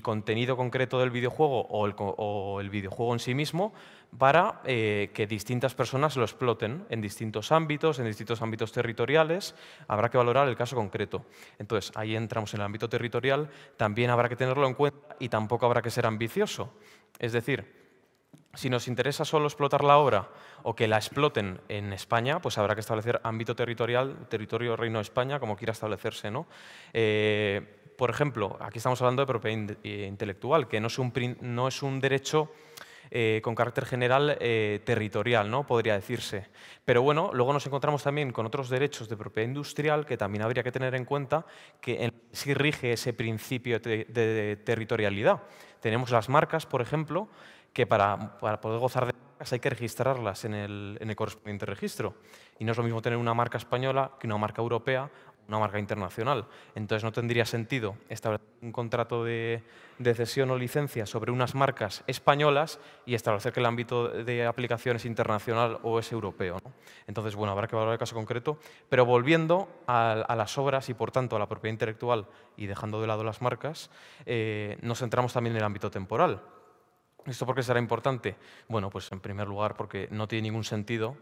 contenido concreto del videojuego o el, videojuego en sí mismo, para eh, que distintas personas lo exploten en distintos ámbitos, en distintos ámbitos territoriales. Habrá que valorar el caso concreto. Entonces, ahí entramos en el ámbito territorial, también habrá que tenerlo en cuenta y tampoco habrá que ser ambicioso. Es decir, si nos interesa solo explotar la obra o que la exploten en España, pues habrá que establecer ámbito territorial, territorio Reino de España, como quiera establecerse. ¿no? Eh, por ejemplo, aquí estamos hablando de propiedad eh, intelectual, que no es un, derecho eh, con carácter general territorial, ¿no? podría decirse. Pero bueno, luego nos encontramos también con otros derechos de propiedad industrial que también habría que tener en cuenta que en, sí rige ese principio de territorialidad. Tenemos las marcas, por ejemplo, que para, para poder gozar de marcas hay que registrarlas en el, en el correspondiente registro. Y no es lo mismo tener una marca española que una marca europea una marca internacional. Entonces no tendría sentido establecer un contrato de, de, cesión o licencia sobre unas marcas españolas y establecer que el ámbito de aplicación es internacional o es europeo. Entonces, bueno, habrá que valorar el caso concreto. Pero volviendo a, las obras y, por tanto, a la propiedad intelectual y dejando de lado las marcas, eh, nos centramos también en el ámbito temporal. ¿Esto por qué será importante? Bueno, pues en primer lugar porque no tiene ningún sentido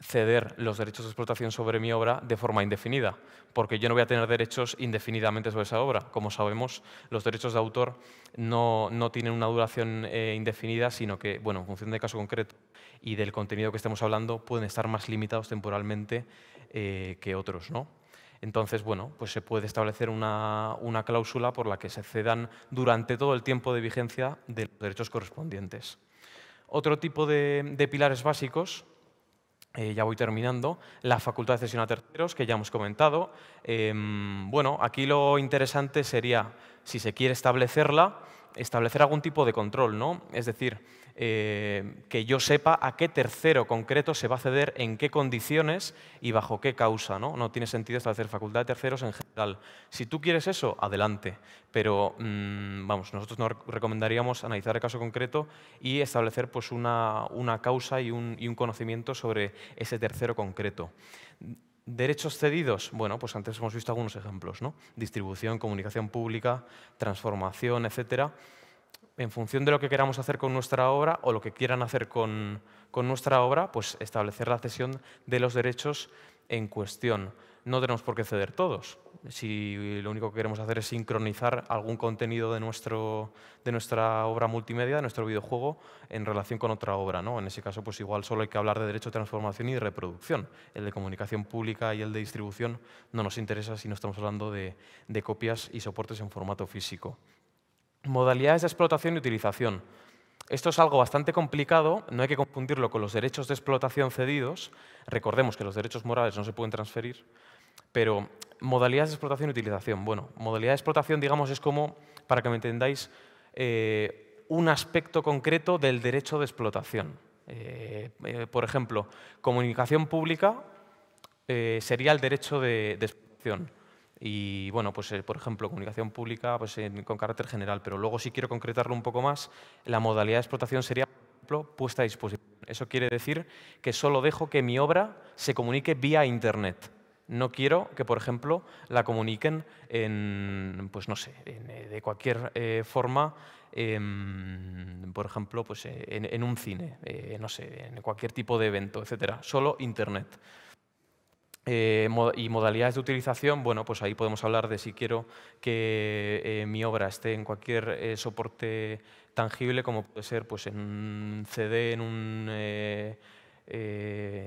ceder los derechos de explotación sobre mi obra de forma indefinida, porque yo no voy a tener derechos indefinidamente sobre esa obra. Como sabemos, los derechos de autor no, tienen una duración eh, indefinida, sino que, bueno, en función del caso concreto y del contenido que estemos hablando, pueden estar más limitados temporalmente eh, que otros, ¿no? Entonces, bueno, pues se puede establecer una, cláusula por la que se cedan durante todo el tiempo de vigencia de los derechos correspondientes. Otro tipo de, pilares básicos eh, ya voy terminando, la facultad de cesión a terceros, que ya hemos comentado. Em, bueno, aquí lo interesante sería, si se quiere establecerla, establecer algún tipo de control, ¿no? Es decir, eh, que yo sepa a qué tercero concreto se va a ceder, en qué condiciones y bajo qué causa. ¿no? tiene sentido establecer facultad de terceros en general. Si tú quieres eso, adelante. Pero mm, vamos, nosotros nos recomendaríamos analizar el caso concreto y establecer pues, una, causa y un, conocimiento sobre ese tercero concreto. Derechos cedidos, bueno, pues antes hemos visto algunos ejemplos, ¿no? Distribución, comunicación pública, transformación, etcétera en función de lo que queramos hacer con nuestra obra o lo que quieran hacer con, nuestra obra, pues establecer la cesión de los derechos en cuestión. No tenemos por qué ceder todos. Si lo único que queremos hacer es sincronizar algún contenido de, nuestro, de nuestra obra multimedia, de nuestro videojuego, en relación con otra obra. ¿no? En ese caso, pues igual solo hay que hablar de derecho de transformación y reproducción. El de comunicación pública y el de distribución no nos interesa si no estamos hablando de copias y soportes en formato físico. Modalidades de explotación y utilización. Esto es algo bastante complicado, no hay que confundirlo con los derechos de explotación cedidos. Recordemos que los derechos morales no se pueden transferir, pero modalidades de explotación y utilización. Bueno, modalidad de explotación, digamos, es como, para que me entendáis, eh, un aspecto concreto del derecho de explotación. Eh, eh, por ejemplo, comunicación pública sería el derecho de explotación y bueno, pues eh, por ejemplo, comunicación pública pues, con carácter general, pero luego si quiero concretarlo un poco más, la modalidad de explotación sería, por ejemplo, puesta a disposición. Eso quiere decir que solo dejo que mi obra se comunique vía Internet. No quiero que, por ejemplo, la comuniquen en, pues no sé, eh, de cualquier eh, forma, em, por ejemplo, pues en, un cine, no sé, en cualquier tipo de evento, etcétera. Solo Internet. Eh, y modalidades de utilización, bueno, pues ahí podemos hablar de si quiero que eh, mi obra esté en cualquier eh, soporte tangible, como puede ser pues, en un CD, en un,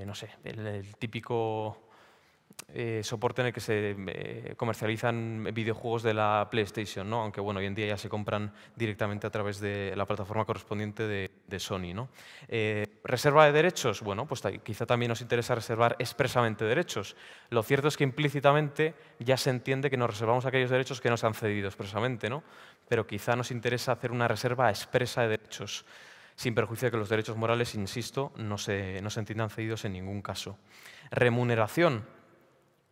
no sé, el típico eh, soporte en el que se eh, comercializan videojuegos de la PlayStation, ¿no? aunque bueno, hoy en día ya se compran directamente a través de la plataforma correspondiente de, Sony. ¿no? Eh, ¿Reserva de derechos? Bueno, pues quizá también nos interesa reservar expresamente derechos. Lo cierto es que implícitamente ya se entiende que nos reservamos aquellos derechos que nos han cedido expresamente, ¿no? pero quizá nos interesa hacer una reserva expresa de derechos, sin perjuicio de que los derechos morales, insisto, no se, no se entiendan cedidos en ningún caso. Remuneración.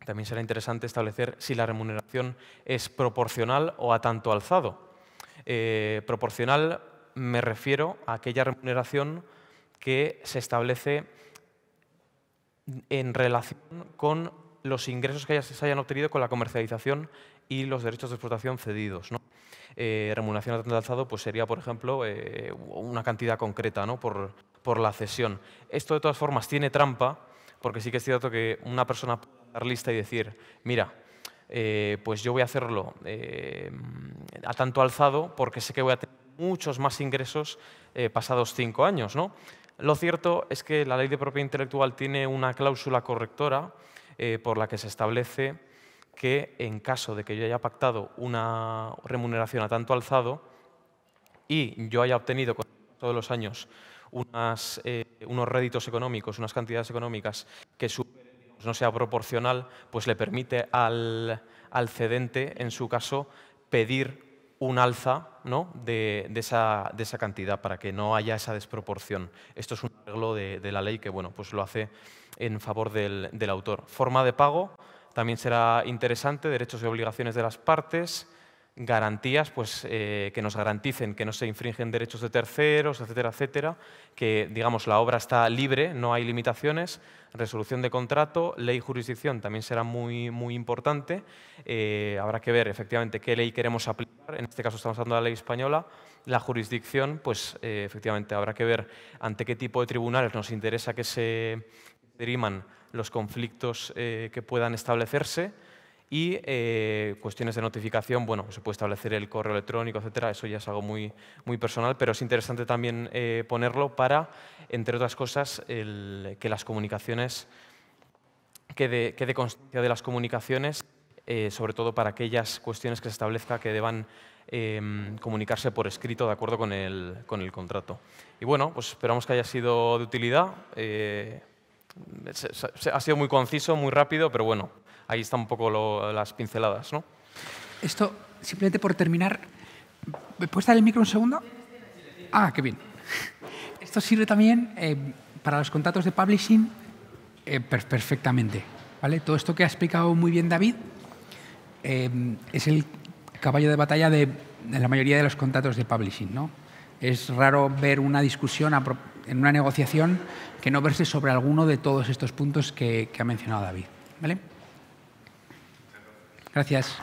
También será interesante establecer si la remuneración es proporcional o a tanto alzado. Eh, proporcional me refiero a aquella remuneración que se establece en relación con los ingresos que se hayan obtenido con la comercialización y los derechos de explotación cedidos. Eh, remuneración a tanto alzado pues sería, por ejemplo, eh, una cantidad concreta ¿no? por, por la cesión. Esto, de todas formas, tiene trampa, porque sí que es cierto que una persona dar lista y decir, mira, eh, pues yo voy a hacerlo eh, a tanto alzado porque sé que voy a tener muchos más ingresos eh, pasados cinco años. ¿no? Lo cierto es que la ley de propiedad intelectual tiene una cláusula correctora por la que se establece que en caso de que yo haya pactado una remuneración a tanto alzado y yo haya obtenido con todos los años unas, unos réditos económicos, unas cantidades económicas que suben no sea proporcional, pues le permite al, cedente, en su caso, pedir un alza de, esa, cantidad para que no haya esa desproporción. Esto es un arreglo de, la ley que bueno, pues lo hace en favor del, autor. Forma de pago también será interesante, derechos y obligaciones de las partes, garantías pues, eh, que nos garanticen que no se infringen derechos de terceros, etcétera, etcétera, que digamos la obra está libre, no hay limitaciones, resolución de contrato, ley y jurisdicción también será muy, muy importante, eh, habrá que ver efectivamente qué ley queremos aplicar, en este caso estamos hablando de la ley española, la jurisdicción, pues eh, efectivamente habrá que ver ante qué tipo de tribunales nos interesa que se diriman los conflictos que puedan establecerse, y eh, cuestiones de notificación, bueno, se puede establecer el correo electrónico, etcétera, eso ya es algo muy, muy personal, pero es interesante también eh, ponerlo para, entre otras cosas, que las comunicaciones, que de constancia de las comunicaciones, eh, sobre todo para aquellas cuestiones que se establezca que deban comunicarse por escrito de acuerdo con el, con el, contrato. Y bueno, pues esperamos que haya sido de utilidad. ha sido muy conciso, muy rápido, pero bueno, ahí están un poco las pinceladas. ¿no? Esto, simplemente por terminar, ¿me puedes dar el micro un segundo? Ah, qué bien. Esto sirve también eh, para los contratos de publishing eh, perfectamente. ¿vale? Todo esto que ha explicado muy bien David eh, es el caballo de batalla de, la mayoría de los contratos de publishing. ¿no? Es raro ver una discusión en una negociación que no verse sobre alguno de todos estos puntos que, que ha mencionado David. ¿vale? Gracias.